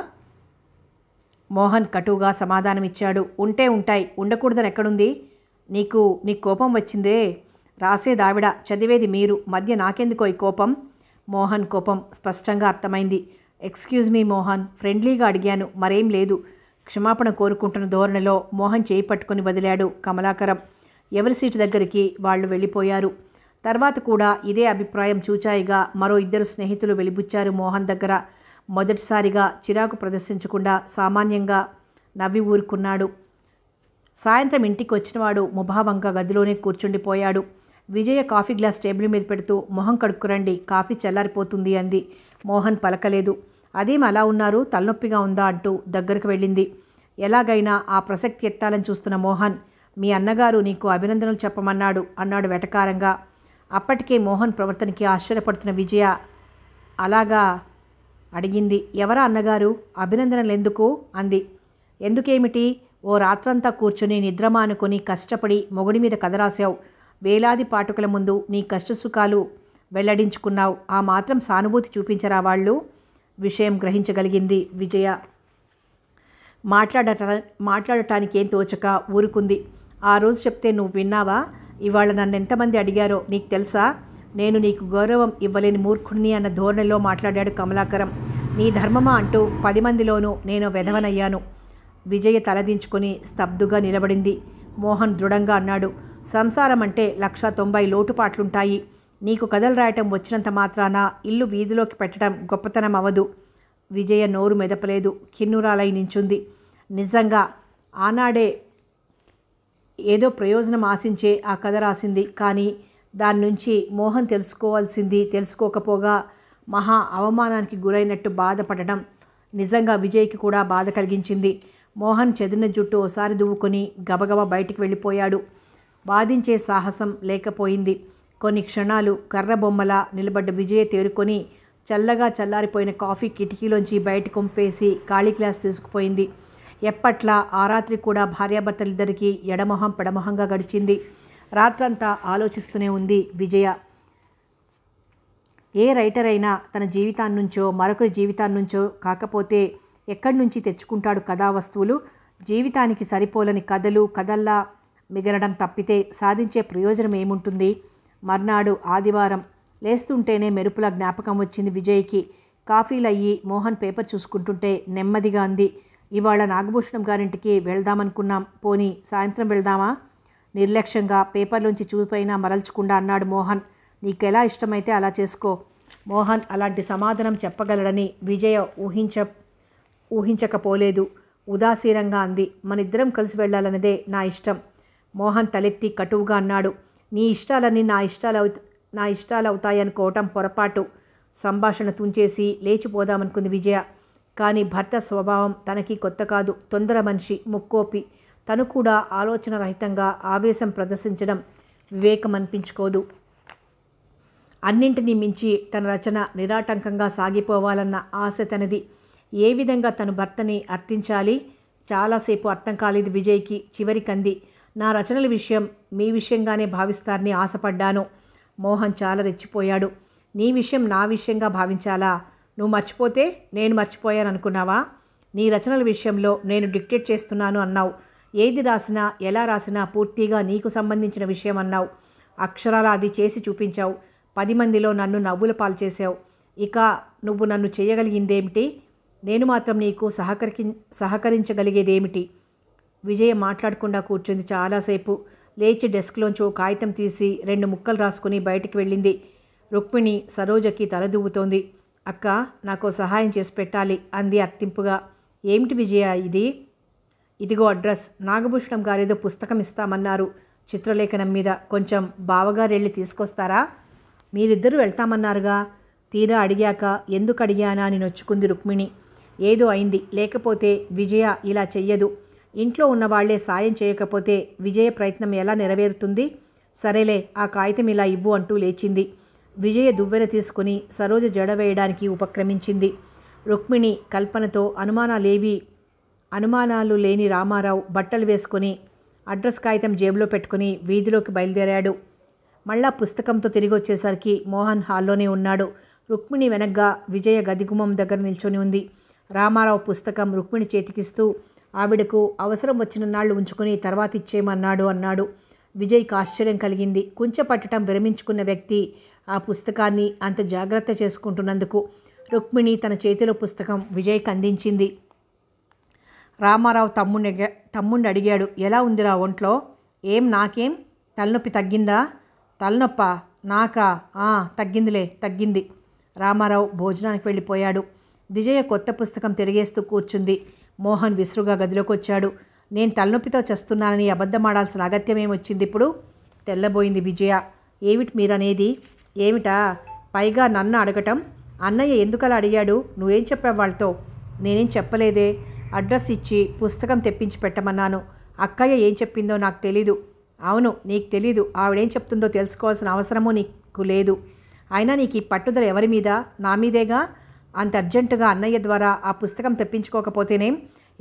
మోహన్ కటుగా సమాధానమిచ్చాడు ఉంటే ఉంటాయి ఉండకూడదని ఎక్కడుంది నీకు నీ కోపం వచ్చిందే రాసేదావిడ చదివేది మీరు మధ్య నాకెందుకో ఈ కోపం మోహన్ కోపం స్పష్టంగా అర్థమైంది ఎక్స్క్యూజ్ మీ మోహన్ ఫ్రెండ్లీగా అడిగాను మరేం లేదు క్షమాపణ కోరుకుంటున్న ధోరణిలో మోహన్ చేయి పట్టుకుని వదిలాడు కమలాకరం ఎవరి సీటు దగ్గరికి వాళ్ళు వెళ్ళిపోయారు తర్వాత కూడా ఇదే అభిప్రాయం చూచాయిగా మరో ఇద్దరు స్నేహితులు వెలిబుచ్చారు మోహన్ దగ్గర మొదటిసారిగా చిరాకు ప్రదర్శించకుండా సామాన్యంగా నవ్వి ఊరుకున్నాడు సాయంత్రం ఇంటికి వచ్చినవాడు ముభావంగా గదిలోనే కూర్చుండిపోయాడు విజయ కాఫీ గ్లాస్ టేబుల్ మీద పెడుతూ మొహం కడుక్కురండి కాఫీ చల్లారిపోతుంది అంది మోహన్ పలకలేదు అదేం అలా ఉన్నారు తలనొప్పిగా ఉందా అంటూ దగ్గరకు వెళ్ళింది ఎలాగైనా ఆ ప్రసక్తి ఎత్తాలని చూస్తున్న మోహన్ మీ అన్నగారు నీకు అభినందనలు చెప్పమన్నాడు అన్నాడు వెటకారంగా అప్పటికే మోహన్ ప్రవర్తనకి ఆశ్చర్యపడుతున్న విజయ అలాగా అడిగింది ఎవరా అన్నగారు అభినందనలు ఎందుకు అంది ఎందుకేమిటి ఓ రాత్రంతా కూర్చుని నిద్రమానుకొని కష్టపడి మొగుడి మీద కథ రాశావు వేలాది పాఠకుల ముందు నీ కష్టసుఖాలు వెల్లడించుకున్నావు ఆ మాత్రం సానుభూతి చూపించరా వాళ్ళు విషయం గ్రహించగలిగింది విజయ మాట్లాడట మాట్లాడటానికి ఏం తోచక ఊరుకుంది ఆ రోజు చెప్తే నువ్వు విన్నావా ఇవాళ నన్ను ఎంతమంది అడిగారో నీకు తెలుసా నేను నీకు గౌరవం ఇవ్వలేని మూర్ఖుడిని అన్న ధోరణిలో మాట్లాడాడు కమలాకరం నీ ధర్మమా అంటూ పది మందిలోనూ నేను వెధవనయ్యాను విజయ తలదించుకొని స్తబ్దుగా నిలబడింది మోహన్ దృఢంగా అన్నాడు సంసారం అంటే లక్ష తొంభై లోటుపాట్లుంటాయి నీకు కథలు రాయటం వచ్చినంత మాత్రాన ఇల్లు వీధిలోకి పెట్టడం గొప్పతనం అవదు విజయ నోరు మెదపలేదు కిన్నురాలై నించుంది నిజంగా ఆనాడే ఏదో ప్రయోజనం ఆశించే ఆ కథ రాసింది కానీ దాని నుంచి మోహన్ తెలుసుకోవాల్సింది తెలుసుకోకపోగా మహా అవమానానికి గురైనట్టు బాధపడడం నిజంగా విజయ్కి కూడా బాధ కలిగించింది మోహన్ చెదిరిన జుట్టు ఓసారి దువ్వుకొని గబగబ బయటికి వెళ్ళిపోయాడు బాధించే సాహసం లేకపోయింది కొన్ని క్షణాలు కర్రబొమ్మలా నిలబడ్డ విజయ్ తేరుకొని చల్లగా చల్లారిపోయిన కాఫీ కిటికీలోంచి బయటకు పంపేసి ఖాళీ గ్లాస్ తీసుకుపోయింది ఎప్పట్లా ఆ రాత్రి కూడా భార్యాభర్తలిద్దరికీ ఎడమొహం పెడమొహంగా గడిచింది రాత్రంతా ఆలోచిస్తూనే ఉంది విజయ ఏ రైటర్ అయినా తన జీవితాన్నించో మరొకరి జీవితాన్నించో కాకపోతే ఎక్కడి నుంచి తెచ్చుకుంటాడు కథా వస్తువులు జీవితానికి సరిపోలని కథలు కథల్లా మిగలడం తప్పితే సాధించే ప్రయోజనం ఏముంటుంది మర్నాడు ఆదివారం లేస్తుంటేనే మెరుపుల జ్ఞాపకం వచ్చింది విజయ్కి కాఫీలు అయ్యి మోహన్ పేపర్ చూసుకుంటుంటే నెమ్మదిగా అంది ఇవాళ నాగభూషణం గారింటికి వెళ్దామనుకున్నాం పోనీ సాయంత్రం వెళ్దామా నిర్లక్ష్యంగా పేపర్లోంచి చూపైనా మరల్చకుండా అన్నాడు మోహన్ నీకెలా ఇష్టమైతే అలా చేసుకో మోహన్ అలాంటి సమాధానం చెప్పగలడని విజయ ఊహించ ఊహించకపోలేదు ఉదాసీనంగా అంది మనిద్దరం కలిసి వెళ్ళాలన్నదే నా ఇష్టం మోహన్ తలెత్తి కటువుగా అన్నాడు నీ ఇష్టాలన్నీ నా ఇష్టాలు నా ఇష్టాలు అవుతాయనుకోవటం పొరపాటు సంభాషణ తుంచేసి లేచిపోదామనుకుంది విజయ కానీ భర్త స్వభావం తనకి కొత్త కాదు తొందర మనిషి ముక్కోపి తను కూడా ఆలోచన రహితంగా ఆవేశం ప్రదర్శించడం వివేకం అనిపించుకోదు అన్నింటినీ మించి తన రచన నిరాటంకంగా సాగిపోవాలన్న ఆశ తనది ఏ విధంగా తన భర్తని అర్థించాలి చాలాసేపు అర్థం కాలేదు విజయ్కి చివరికంది నా రచనల విషయం మీ విషయంగానే భావిస్తారని ఆశపడ్డాను మోహన్ చాలా రెచ్చిపోయాడు నీ విషయం నా విషయంగా భావించాలా నువ్వు మర్చిపోతే నేను మర్చిపోయాను అనుకున్నావా నీ రచనల విషయంలో నేను డిక్టేట్ చేస్తున్నాను అన్నావు ఏది రాసినా ఎలా రాసినా పూర్తిగా నీకు సంబంధించిన విషయం అన్నావు అక్షరాల అది చేసి చూపించావు పది మందిలో నన్ను నవ్వుల పాలు చేసావు ఇక నువ్వు నన్ను చేయగలిగిందేమిటి నేను మాత్రం నీకు సహకరికి సహకరించగలిగేదేమిటి విజయ మాట్లాడకుండా కూర్చుంది చాలాసేపు లేచి డెస్క్లోంచి ఓ కాగితం తీసి రెండు ముక్కలు రాసుకుని బయటికి వెళ్ళింది రుక్మిణి సరోజకి తలదువ్వుతోంది అక్క నాకు సహాయం చేసి పెట్టాలి అంది అత్తింపుగా ఏమిటి విజయ ఇది ఇదిగో అడ్రస్ నాగభూషణం గారేదో పుస్తకం ఇస్తామన్నారు చిత్రలేఖనం మీద కొంచెం బావగారు వెళ్ళి తీసుకొస్తారా మీరిద్దరూ వెళ్తామన్నారుగా తీరా అడిగాక ఎందుకు అడిగానా అని నొచ్చుకుంది రుక్మిణి ఏదో అయింది లేకపోతే విజయ ఇలా చెయ్యదు ఇంట్లో ఉన్న సాయం చేయకపోతే విజయ ప్రయత్నం ఎలా నెరవేరుతుంది సరేలే ఆ కాగితం ఇలా ఇవ్వు అంటూ లేచింది విజయ దువ్వెన తీసుకుని సరోజ జడవేయడానికి ఉపక్రమించింది రుక్మిణి కల్పనతో అనుమానాలేవి అనుమానాలు లేని రామారావు బట్టలు వేసుకుని అడ్రస్ కాగితం జేబులో పెట్టుకుని వీధిలోకి బయలుదేరాడు మళ్ళా పుస్తకంతో తిరిగి వచ్చేసరికి మోహన్ హాల్లోనే ఉన్నాడు రుక్మిణి వెనగ్గా విజయ గదిగుమం దగ్గర నిల్చొని ఉంది రామారావు పుస్తకం రుక్మిణి చేతికిస్తూ ఆవిడకు అవసరం వచ్చిన నాళ్ళు ఉంచుకుని తర్వాత ఇచ్చేయమన్నాడు అన్నాడు విజయ్కి ఆశ్చర్యం కలిగింది కుంచెపట్టడం విరమించుకున్న వ్యక్తి ఆ పుస్తకాన్ని అంత జాగ్రత్త చేసుకుంటున్నందుకు రుక్మిణి తన చేతిలో పుస్తకం విజయ్కి అందించింది రామారావు తమ్ముడిని తమ్ముణ్ణి అడిగాడు ఎలా ఉందిరా ఒంట్లో ఏం నాకేం తలనొప్పి తగ్గిందా తలనొప్ప నాకా తగ్గిందిలే తగ్గింది రామారావు భోజనానికి వెళ్ళిపోయాడు విజయ కొత్త పుస్తకం తిరిగేస్తూ కూర్చుంది మోహన్ విసురుగా గదిలోకి వచ్చాడు నేను తలనొప్పితో చస్తున్నానని అబద్ధమాడాల్సిన అగత్యం ఏమొచ్చింది ఇప్పుడు తెల్లబోయింది విజయ ఏమిటి మీరనేది ఏమిటా పైగా నన్ను అడగటం అన్నయ్య ఎందుకలా అడిగాడు నువ్వేం చెప్పావు వాళ్ళతో నేనేం చెప్పలేదే అడ్రస్ ఇచ్చి పుస్తకం తెప్పించి పెట్టమన్నాను అక్కయ్య ఏం చెప్పిందో నాకు తెలీదు అవును నీకు తెలీదు ఆవిడేం చెప్తుందో తెలుసుకోవాల్సిన అవసరమూ నీకు లేదు అయినా నీకు ఈ పట్టుదల ఎవరి మీద నా మీదేగా అంత అర్జెంటుగా అన్నయ్య ద్వారా ఆ పుస్తకం తెప్పించుకోకపోతేనే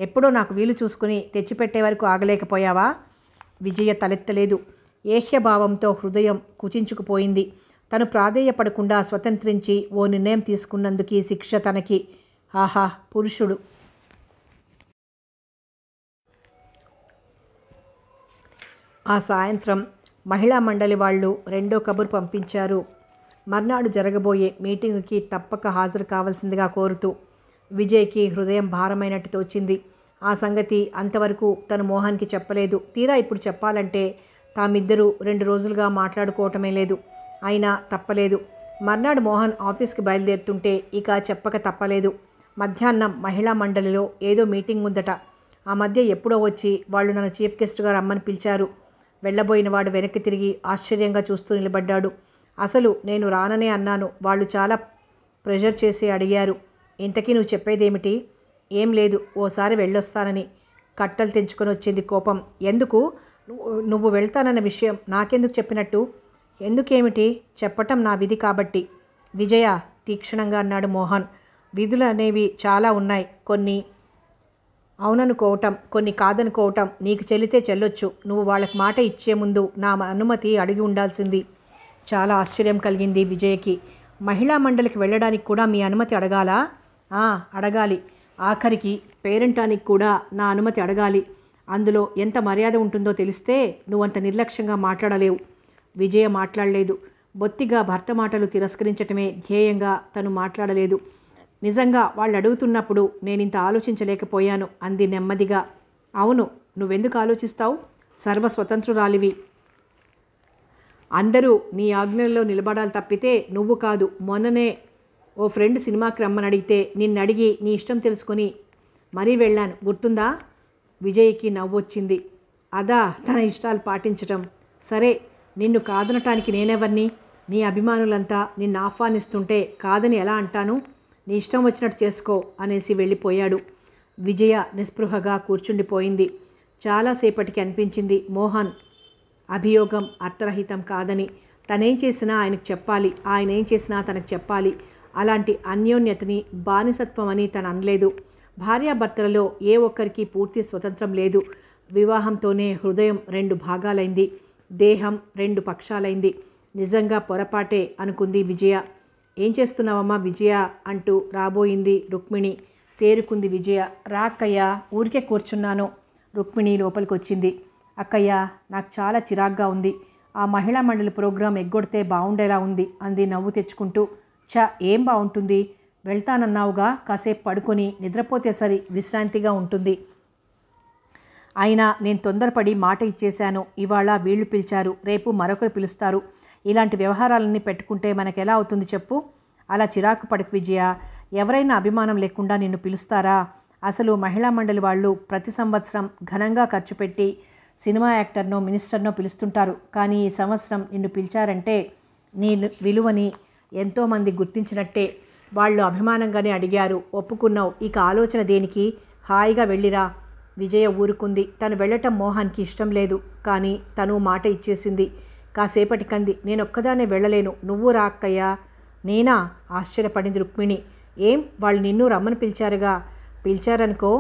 ఎప్పుడో నాకు వీలు చూసుకుని తెచ్చిపెట్టే వరకు ఆగలేకపోయావా విజయ తలెత్తలేదు ఏహ్యభావంతో హృదయం కుచించుకుపోయింది తను ప్రాధేయపడకుండా స్వతంత్రించి ఓ నిర్ణయం తీసుకున్నందుకీ శిక్ష తనకి ఆహా పురుషుడు ఆ సాయంత్రం మహిళా మండలి వాళ్ళు రెండో కబురు పంపించారు మర్నాడు జరగబోయే మీటింగుకి తప్పక హాజరు కావాల్సిందిగా కోరుతూ విజయ్కి హృదయం భారమైనట్టు తోచింది ఆ సంగతి అంతవరకు తను మోహన్కి చెప్పలేదు తీరా ఇప్పుడు చెప్పాలంటే తామిద్దరూ రెండు రోజులుగా మాట్లాడుకోవటమే లేదు అయినా తప్పలేదు మర్నాడు మోహన్ ఆఫీస్కి బయలుదేరుతుంటే ఇక చెప్పక తప్పలేదు మధ్యాహ్నం మహిళా మండలిలో ఏదో మీటింగ్ ఉందట ఆ మధ్య ఎప్పుడో వచ్చి వాళ్ళు నన్ను చీఫ్ గెస్ట్గా రమ్మని పిలిచారు వాడు వెనక్కి తిరిగి ఆశ్చర్యంగా చూస్తూ నిలబడ్డాడు అసలు నేను రాననే అన్నాను వాళ్ళు చాలా ప్రెషర్ చేసి అడిగారు ఇంతకీ నువ్వు చెప్పేదేమిటి ఏం లేదు ఓసారి వెళ్ళొస్తానని కట్టలు తెంచుకొని వచ్చింది కోపం ఎందుకు నువ్వు వెళ్తానన్న విషయం నాకెందుకు చెప్పినట్టు ఎందుకేమిటి చెప్పటం నా విధి కాబట్టి విజయ తీక్షణంగా అన్నాడు మోహన్ విధులు అనేవి చాలా ఉన్నాయి కొన్ని అవుననుకోవటం కొన్ని కాదనుకోవటం నీకు చెల్లితే చెల్లొచ్చు నువ్వు వాళ్ళకి మాట ఇచ్చే ముందు నా అనుమతి అడిగి ఉండాల్సింది చాలా ఆశ్చర్యం కలిగింది విజయకి మహిళా మండలికి వెళ్ళడానికి కూడా మీ అనుమతి అడగాలా అడగాలి ఆఖరికి పేరెంటానికి కూడా నా అనుమతి అడగాలి అందులో ఎంత మర్యాద ఉంటుందో తెలిస్తే నువ్వంత నిర్లక్ష్యంగా మాట్లాడలేవు విజయ మాట్లాడలేదు బొత్తిగా భర్త మాటలు తిరస్కరించటమే ధ్యేయంగా తను మాట్లాడలేదు నిజంగా వాళ్ళు అడుగుతున్నప్పుడు నేనింత ఆలోచించలేకపోయాను అంది నెమ్మదిగా అవును నువ్వెందుకు ఆలోచిస్తావు సర్వస్వతంత్రురాలివి అందరూ నీ ఆజ్ఞల్లో నిలబడాలి తప్పితే నువ్వు కాదు మొన్ననే ఓ ఫ్రెండ్ సినిమాకి రమ్మని అడిగితే నిన్ను అడిగి నీ ఇష్టం తెలుసుకొని మరీ వెళ్ళాను గుర్తుందా విజయ్కి నవ్వొచ్చింది అదా తన ఇష్టాలు పాటించటం సరే నిన్ను కాదనటానికి నేనెవర్ని నీ అభిమానులంతా నిన్ను ఆహ్వానిస్తుంటే కాదని ఎలా అంటాను నీ ఇష్టం వచ్చినట్టు చేసుకో అనేసి వెళ్ళిపోయాడు విజయ నిస్పృహగా కూర్చుండిపోయింది చాలాసేపటికి అనిపించింది మోహన్ అభియోగం అర్థరహితం కాదని తనేం చేసినా ఆయనకు చెప్పాలి ఆయన ఏం చేసినా తనకు చెప్పాలి అలాంటి అన్యోన్యతని బానిసత్వం అని తను అనలేదు భార్యాభర్తలలో ఏ ఒక్కరికి పూర్తి స్వతంత్రం లేదు వివాహంతోనే హృదయం రెండు భాగాలైంది దేహం రెండు పక్షాలైంది నిజంగా పొరపాటే అనుకుంది విజయ ఏం చేస్తున్నావమ్మా విజయ అంటూ రాబోయింది రుక్మిణి తేరుకుంది విజయ రాకయ్య ఊరికే కూర్చున్నాను రుక్మిణి లోపలికొచ్చింది అక్కయ్య నాకు చాలా చిరాగ్గా ఉంది ఆ మహిళా మండలి ప్రోగ్రాం ఎగ్గొడితే బాగుండేలా ఉంది అంది నవ్వు తెచ్చుకుంటూ చ ఏం బాగుంటుంది వెళ్తానన్నావుగా కాసేపు పడుకొని నిద్రపోతే సరి విశ్రాంతిగా ఉంటుంది అయినా నేను తొందరపడి మాట ఇచ్చేశాను ఇవాళ వీళ్ళు పిలిచారు రేపు మరొకరు పిలుస్తారు ఇలాంటి వ్యవహారాలన్నీ పెట్టుకుంటే మనకెలా అవుతుంది చెప్పు అలా చిరాకు పడకు విజయ ఎవరైనా అభిమానం లేకుండా నిన్ను పిలుస్తారా అసలు మహిళా మండలి వాళ్ళు ప్రతి సంవత్సరం ఘనంగా ఖర్చు పెట్టి సినిమా యాక్టర్నో మినిస్టర్నో పిలుస్తుంటారు కానీ ఈ సంవత్సరం నిన్ను పిలిచారంటే నీ విలువని ఎంతోమంది గుర్తించినట్టే వాళ్ళు అభిమానంగానే అడిగారు ఒప్పుకున్నావు ఇక ఆలోచన దేనికి హాయిగా వెళ్ళిరా విజయ ఊరుకుంది తను వెళ్ళటం మోహన్కి ఇష్టం లేదు కానీ తను మాట ఇచ్చేసింది కాసేపటి కంది నేనొక్కదానే వెళ్ళలేను నువ్వు రాక్కయ్యా నేనా ఆశ్చర్యపడింది రుక్మిణి ఏం వాళ్ళు నిన్ను రమ్మని పిలిచారుగా పిలిచారనుకో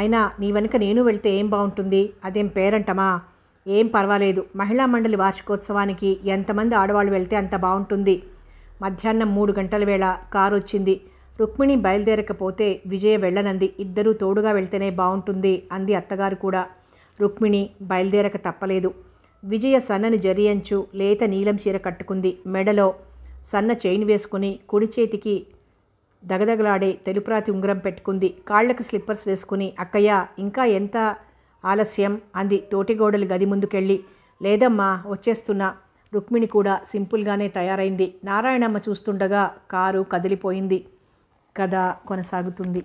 అయినా నీ వెనుక నేను వెళ్తే ఏం బాగుంటుంది అదేం పేరంటమా ఏం పర్వాలేదు మహిళా మండలి వార్షికోత్సవానికి ఎంతమంది ఆడవాళ్ళు వెళ్తే అంత బాగుంటుంది మధ్యాహ్నం మూడు గంటల వేళ కారు వచ్చింది రుక్మిణి బయలుదేరకపోతే విజయ వెళ్ళనంది ఇద్దరూ తోడుగా వెళ్తేనే బాగుంటుంది అంది అత్తగారు కూడా రుక్మిణి బయలుదేరక తప్పలేదు విజయ సన్నని జరియంచు లేత నీలం చీర కట్టుకుంది మెడలో సన్న చైన్ వేసుకుని కుడి చేతికి దగదగలాడే తెలుపురాతి ఉంగరం పెట్టుకుంది కాళ్లకు స్లిప్పర్స్ వేసుకుని అక్కయ్య ఇంకా ఎంత ఆలస్యం అంది తోటిగోడలు గది ముందుకెళ్ళి లేదమ్మా వచ్చేస్తున్నా రుక్మిణి కూడా సింపుల్గానే తయారైంది నారాయణమ్మ చూస్తుండగా కారు కదిలిపోయింది కథ కొనసాగుతుంది